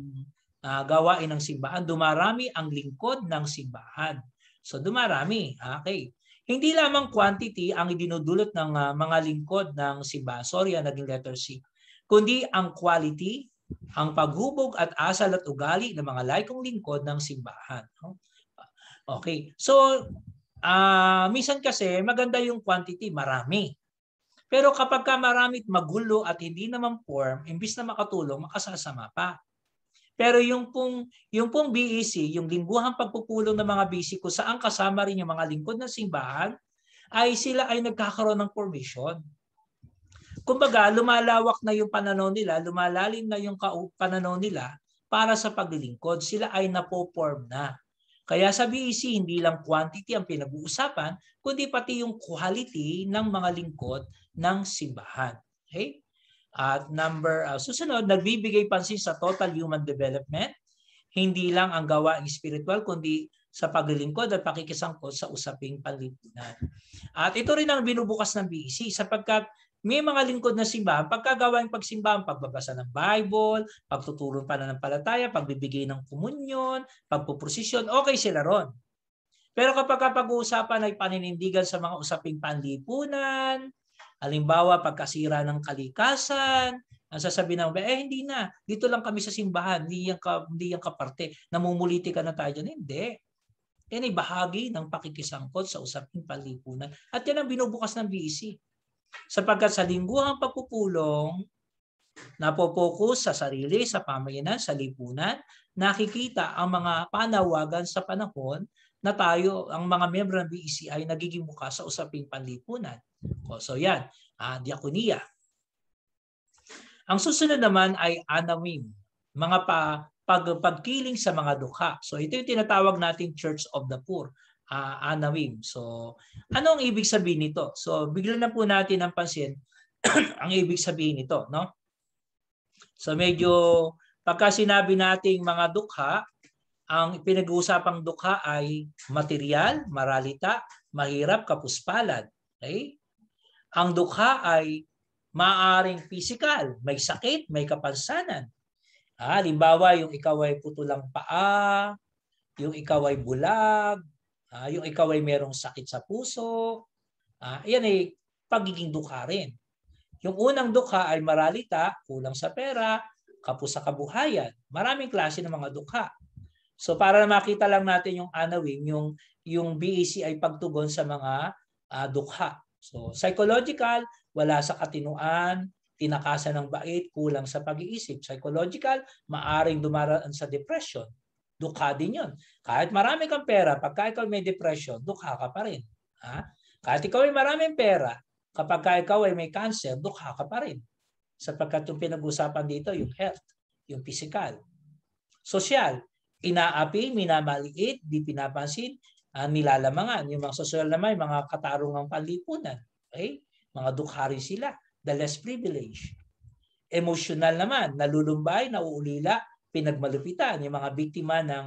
uh, gawain ng simbahan, dumarami ang lingkod ng simbahan. So dumarami. Ah, okay. Hindi lamang quantity ang idinudulot ng uh, mga lingkod ng simbahan. Sorry, naging letter C kundi ang quality, ang paghubog at asal at ugali ng mga laikong lingkod ng simbahan. Okay. So, uh, minsan kasi maganda yung quantity, marami. Pero kapag ka marami magulo at hindi naman form, imbis na makatulong, makasasama pa. Pero yung pong, yung pong BEC, yung lingguhang pagpupulong ng mga BEC kung saan kasama rin yung mga lingkod ng simbahan, ay sila ay nagkakaroon ng formation. Kumbaga, lumalawak na yung pananaw nila, lumalalim na yung pananaw nila para sa paglilingkod. Sila ay napoform na. Kaya sa BEC, hindi lang quantity ang pinag-uusapan, kundi pati yung quality ng mga lingkod ng simbahan. Okay? At number, uh, susunod, nagbibigay pansin sa total human development. Hindi lang ang gawaing spiritual, kundi sa paglilingkod at pakikisangkot sa usaping panlipunan. At ito rin ang binubukas ng BEC sapagkat may mga lingkod na simbahan, pagkagawain pagsimbahan, pagbabasa ng Bible, pagtutulong pala ng palataya, pagbibigay ng komunyon, pagpuprosisyon, okay sila ron. Pero kapag pag-uusapan ay paninindigan sa mga usaping panlipunan, halimbawa pagkasira ng kalikasan, ang sasabi ng eh hindi na, dito lang kami sa simbahan, hindi yan, ka, hindi yan kaparte, namumuliti ka na tayo dyan. Hindi. Yan ay bahagi ng pakikisangkot sa usaping panlipunan. At yan ang binubukas ng BC. E Sapagkat sa lingguhang pagpupulong, napopokus sa sarili, sa pamayanan, sa lipunan, nakikita ang mga panawagan sa panahon na tayo, ang mga miyembro ng BEC ay nagiging muka sa usaping panlipunan. So yan, uh, diakonia. Ang susunod naman ay anamim, mga pa, pag, pagkiling sa mga dukha. So ito yung tinatawag natin Church of the Poor uh, anawim. So, ano ang ibig sabihin nito? So, bigla na po natin ang pansin ang ibig sabihin nito, no? So, medyo pagka sinabi nating mga dukha, ang pinag-uusapang dukha ay material, maralita, mahirap, kapuspalad. Okay? Ang dukha ay maaring physical, may sakit, may kapansanan. Ah, halimbawa, yung ikaw ay putulang paa, yung ikaw ay bulag, Uh, yung ikaw ay merong sakit sa puso, uh, yan ay pagiging dukha rin. Yung unang dukha ay maralita, kulang sa pera, kapos sa kabuhayan. Maraming klase ng mga dukha. So para makita lang natin yung anawin, yung, yung BAC ay pagtugon sa mga uh, dukha. So psychological, wala sa katinuan, tinakasan ng bait, kulang sa pag-iisip. Psychological, maaring dumaraan sa depression. Dukha din yun. Kahit marami kang pera, pagka ikaw may depression, dukha ka pa rin. Ha? Kahit ikaw ay maraming pera, kapag ka ikaw ay may cancer, dukha ka pa rin. Sapagkat yung pinag-usapan dito, yung health, yung physical. Social, inaapi, minamaliit, di pinapansin, uh, nilalamangan. Yung mga social naman, mga katarungang panlipunan. Okay? Mga dukha rin sila. The less privilege. Emotional naman, nalulumbay, nauulila, pinagmalupitan, yung mga biktima ng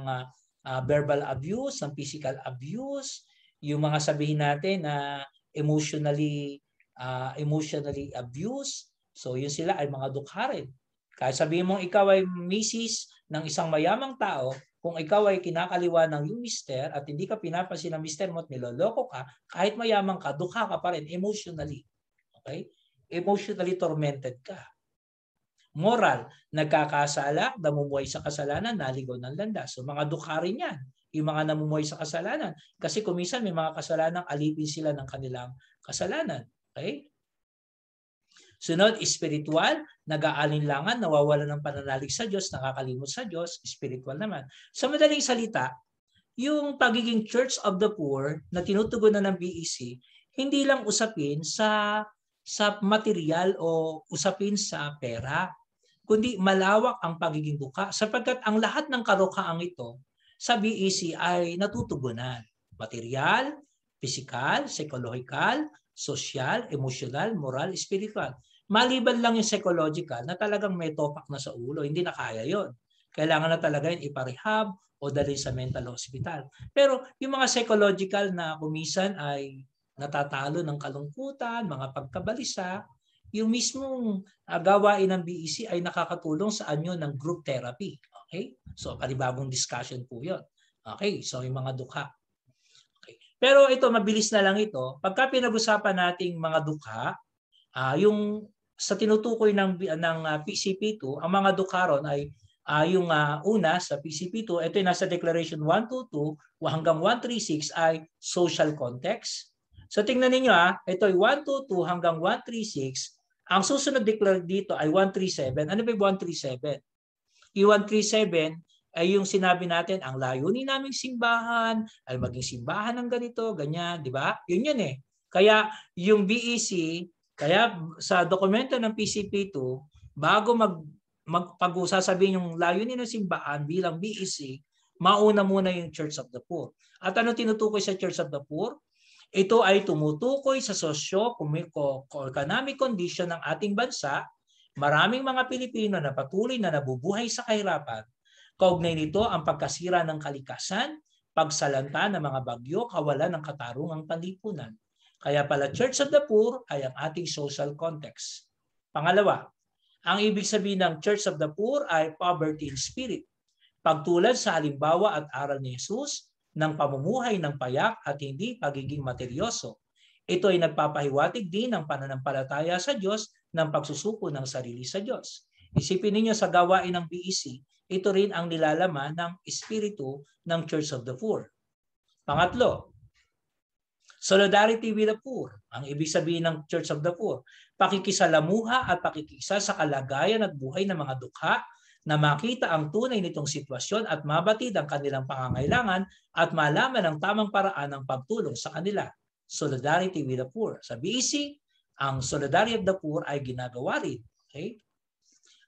uh, verbal abuse, ng physical abuse, yung mga sabihin natin na uh, emotionally uh, emotionally abuse. So yun sila ay mga dukha rin. Kahit sabihin mong ikaw ay misis ng isang mayamang tao, kung ikaw ay kinakaliwa ng yung mister at hindi ka pinapansin ng mister mo at niloloko ka, kahit mayamang ka, dukha ka pa rin emotionally. Okay? Emotionally tormented ka moral, nagkakasala, namumuhay sa kasalanan, naligaw ng landas. So mga dukha niyan, yung mga namumuhay sa kasalanan. Kasi kumisan may mga kasalanan, alipin sila ng kanilang kasalanan. Okay? Sunod, spiritual, nag-aalinlangan, nawawala ng pananalig sa Diyos, nakakalimot sa Diyos, spiritual naman. Sa madaling salita, yung pagiging Church of the Poor na tinutugunan ng BEC, hindi lang usapin sa sa material o usapin sa pera kundi malawak ang pagiging buka sapagkat ang lahat ng karukaang ito sa BEC ay natutugunan. Material, physical, psychological, social, emotional, moral, spiritual. Maliban lang yung psychological na talagang may topak na sa ulo, hindi na kaya yon. Kailangan na talaga yun iparehab o dali sa mental hospital. Pero yung mga psychological na kumisan ay natatalo ng kalungkutan, mga pagkabalisa, yung mismong ah, gawain ng BEC ay nakakatulong sa anyo ng group therapy. Okay? So, panibagong discussion po yun. Okay, so yung mga dukha. Okay. Pero ito, mabilis na lang ito. Pagka pinag-usapan nating mga dukha, uh, yung sa tinutukoy ng, ng uh, ah, PCP2, ang mga dukha ron ay uh, yung uh, una sa PCP2, ito yung nasa Declaration 122 hanggang 136 ay social context. So tingnan ninyo ha, ito ay 122 hanggang 136 ang susunod declared dito ay 137. Ano ba yung 137? Yung 137 ay yung sinabi natin, ang layunin naming simbahan ay maging simbahan ng ganito, ganyan, di ba? Yun yun eh. Kaya yung BEC, kaya sa dokumento ng PCP2, bago mag magpag-usasabihin yung layunin ng simbahan bilang BEC, mauna muna yung Church of the Poor. At ano tinutukoy sa Church of the Poor? Ito ay tumutukoy sa socio economic condition ng ating bansa. Maraming mga Pilipino na patuloy na nabubuhay sa kahirapan. Kaugnay nito ang pagkasira ng kalikasan, pagsalanta ng mga bagyo, kawalan ng katarungang panlipunan. Kaya pala Church of the Poor ay ang ating social context. Pangalawa, ang ibig sabihin ng Church of the Poor ay poverty in spirit. Pagtulad sa halimbawa at aral ni Jesus, ng pamumuhay ng payak at hindi pagiging materyoso. Ito ay nagpapahiwatig din ng pananampalataya sa Diyos ng pagsusuko ng sarili sa Diyos. Isipin ninyo sa gawain ng BEC, ito rin ang nilalaman ng espiritu ng Church of the Poor. Pangatlo, solidarity with the poor. Ang ibig sabihin ng Church of the Poor, pakikisalamuha at pakikisa sa kalagayan at buhay ng mga dukha na makita ang tunay nitong sitwasyon at mabatid ang kanilang pangangailangan at malaman ang tamang paraan ng pagtulong sa kanila. Solidarity with the poor. Sa BEC, ang solidarity of the poor ay ginagawa rin. Okay?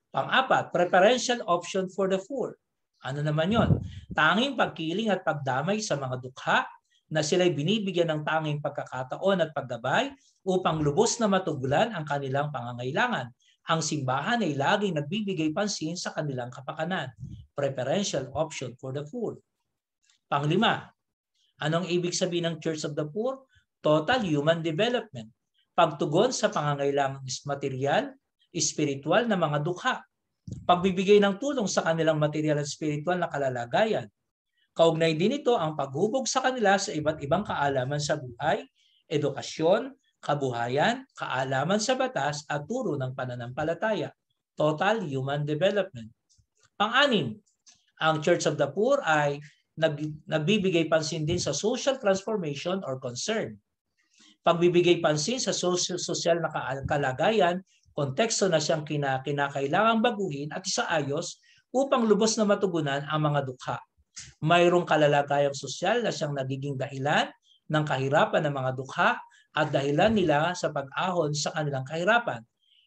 Pang-apat, preferential option for the poor. Ano naman yon? Tanging pagkiling at pagdamay sa mga dukha na sila'y binibigyan ng tanging pagkakataon at paggabay upang lubos na matuglan ang kanilang pangangailangan ang simbahan ay laging nagbibigay pansin sa kanilang kapakanan, preferential option for the poor. Panglima, anong ibig sabihin ng Church of the Poor? Total human development, pagtugon sa pangangailangan pangangailangang material, espiritual na mga dukha, pagbibigay ng tulong sa kanilang material at spiritual na kalalagayan. Kaugnay din ito ang paghubog sa kanila sa iba't ibang kaalaman sa buhay, edukasyon, kabuhayan, kaalaman sa batas at turo ng pananampalataya. Total human development. Pang-anim, ang Church of the Poor ay nagbibigay pansin din sa social transformation or concern. Pagbibigay pansin sa social na kalagayan, konteksto na siyang kina, kinakailangang baguhin at isaayos upang lubos na matugunan ang mga dukha. Mayroong kalalagayang sosyal na siyang nagiging dahilan ng kahirapan ng mga dukha at dahilan nila sa pag-ahon sa kanilang kahirapan.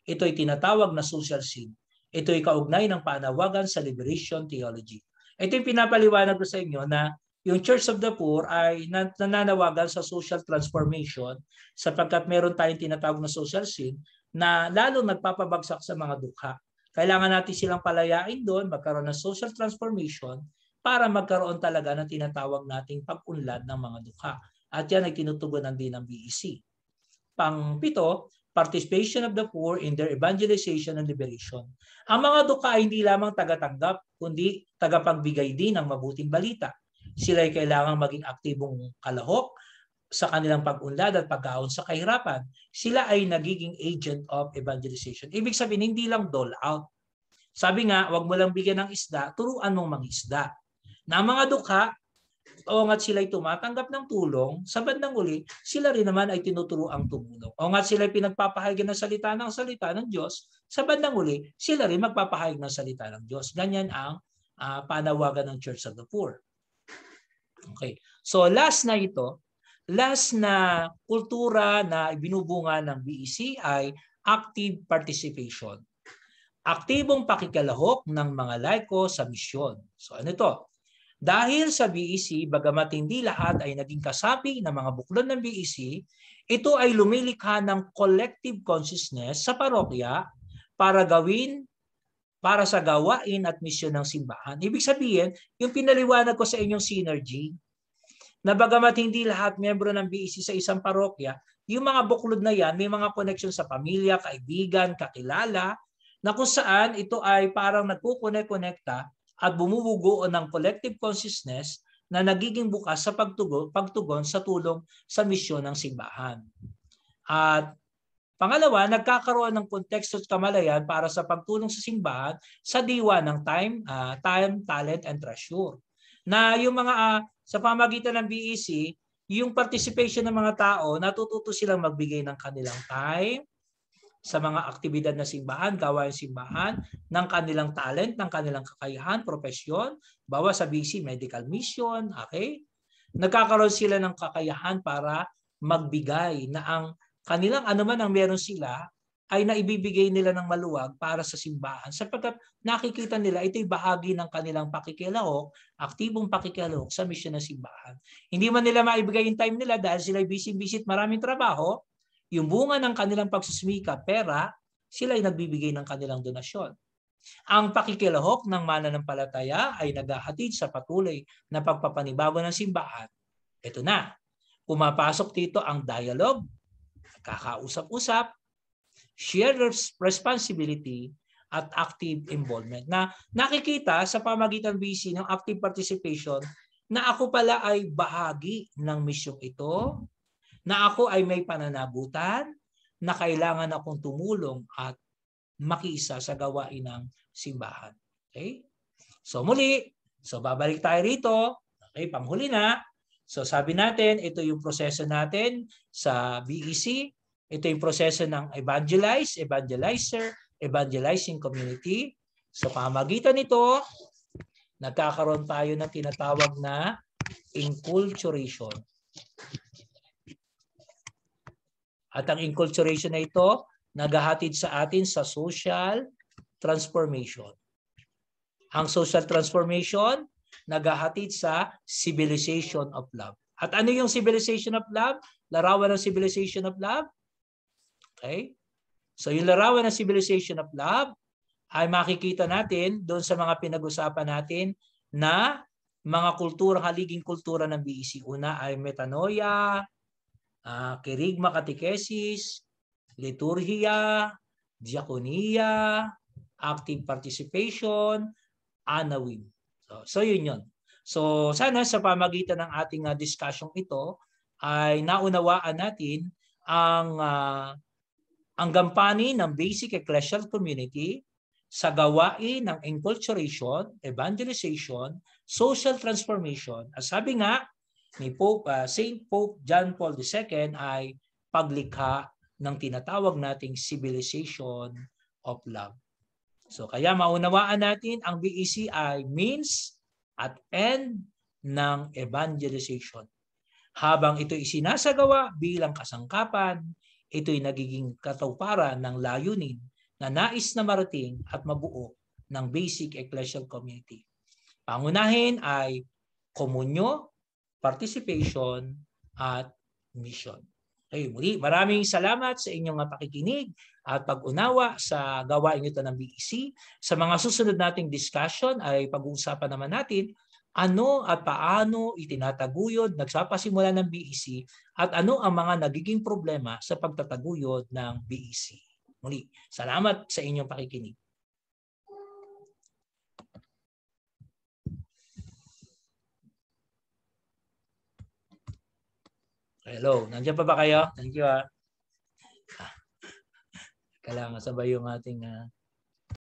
Ito'y tinatawag na social sin. Ito'y kaugnay ng panawagan sa liberation theology. Ito'y pinapaliwanag ko sa inyo na yung Church of the Poor ay nananawagan sa social transformation sapagkat meron tayong tinatawag na social sin na lalo nagpapabagsak sa mga dukha. Kailangan natin silang palayain doon, magkaroon ng social transformation para magkaroon talaga ng tinatawag nating pag-unlad ng mga dukha. At yan ay tinutugunan din ng BEC. Pangpito, participation of the poor in their evangelization and liberation. Ang mga duka ay hindi lamang tagatanggap, kundi tagapagbigay din ng mabuting balita. Sila ay kailangang maging aktibong kalahok sa kanilang pag-unlad at pagkaon sa kahirapan. Sila ay nagiging agent of evangelization. Ibig sabihin, hindi lang dole out. Sabi nga, wag mo lang bigyan ng isda, turuan mong mangisda. Na ang mga dukha o nga't sila'y tumatanggap ng tulong, sa bandang uli, sila rin naman ay tinuturo ang tumulong. O nga't sila'y pinagpapahayag ng salita ng salita ng Diyos, sa bandang uli, sila rin magpapahayag ng salita ng Diyos. Ganyan ang uh, panawagan ng Church of the Poor. Okay. So last na ito, last na kultura na binubunga ng BEC ay active participation. Aktibong pakikalahok ng mga laiko sa misyon. So ano ito? Dahil sa BEC, bagamat hindi lahat ay naging kasapi ng mga buklan ng BEC, ito ay lumilikha ng collective consciousness sa parokya para gawin para sa gawain at misyon ng simbahan. Ibig sabihin, yung pinaliwanag ko sa inyong synergy, na bagamat hindi lahat miyembro ng BEC sa isang parokya, yung mga buklod na yan, may mga connection sa pamilya, kaibigan, kakilala, na kung saan ito ay parang nagkukonek-konekta at bumubugo ng collective consciousness na nagiging bukas sa pagtugon, pagtugon sa tulong sa misyon ng simbahan. At pangalawa, nagkakaroon ng konteksto at kamalayan para sa pagtulong sa simbahan sa diwa ng time, uh, time, talent, and treasure. Na yung mga uh, sa pamagitan ng BEC, yung participation ng mga tao, natututo silang magbigay ng kanilang time, sa mga aktibidad na simbahan, gawain simbahan, ng kanilang talent, ng kanilang kakayahan, profesyon, bawa sa BC medical mission, okay? Nagkakaroon sila ng kakayahan para magbigay na ang kanilang anuman ang meron sila ay naibibigay nila ng maluwag para sa simbahan sapagkat nakikita nila ito'y bahagi ng kanilang pakikilahok, aktibong pakikilahok sa misyon ng simbahan. Hindi man nila maibigay yung time nila dahil sila busy-busy at maraming trabaho, yung bunga ng kanilang pagsusumika, pera, sila ay nagbibigay ng kanilang donasyon. Ang pakikilahok ng mananampalataya ay naghahatid sa patuloy na pagpapanibago ng simbahan. Ito na, pumapasok dito ang dialogue, kakausap-usap, shared responsibility, at active involvement na nakikita sa pamagitan BC ng active participation na ako pala ay bahagi ng misyong ito na ako ay may pananagutan, na kailangan akong tumulong at makiisa sa gawain ng simbahan. Okay? So muli, so babalik tayo rito. Okay, panghuli na. So sabi natin, ito yung proseso natin sa BEC. Ito yung proseso ng evangelize, evangelizer, evangelizing community. So pamagitan nito, nagkakaroon tayo ng tinatawag na inculturation. At ang inculturation na ito, naghahatid sa atin sa social transformation. Ang social transformation, naghahatid sa civilization of love. At ano yung civilization of love? Larawan ng civilization of love? Okay? So yung larawan ng civilization of love ay makikita natin doon sa mga pinag-usapan natin na mga kultura, haliging kultura ng BEC. Una ay metanoia, uh, kerigma catechesis, liturhiya, diakonia, active participation, anawid. So, so yun yun. So sana sa pamagitan ng ating uh, ah, discussion ito ay naunawaan natin ang uh, ang gampani ng basic ecclesial community sa gawain ng enculturation, evangelization, social transformation. As sabi nga ni Pope uh, Saint Pope John Paul II ay paglikha ng tinatawag nating civilization of love. So kaya maunawaan natin ang BEC ay means at end ng evangelization. Habang ito isinasagawa bilang kasangkapan, ito'y nagiging katuparan ng layunin na nais na marating at mabuo ng basic ecclesial community. Pangunahin ay komunyo participation at mission. Okay, muli, maraming salamat sa inyong pakikinig at pag-unawa sa gawain ito ng BEC. Sa mga susunod nating discussion ay pag-uusapan naman natin ano at paano itinataguyod, nagsapasimula ng BEC at ano ang mga nagiging problema sa pagtataguyod ng BEC. Muli, salamat sa inyong pakikinig. Hello. Nandiyan pa ba kayo? Thank you ah. ah. Kailangan sabay yung ating uh,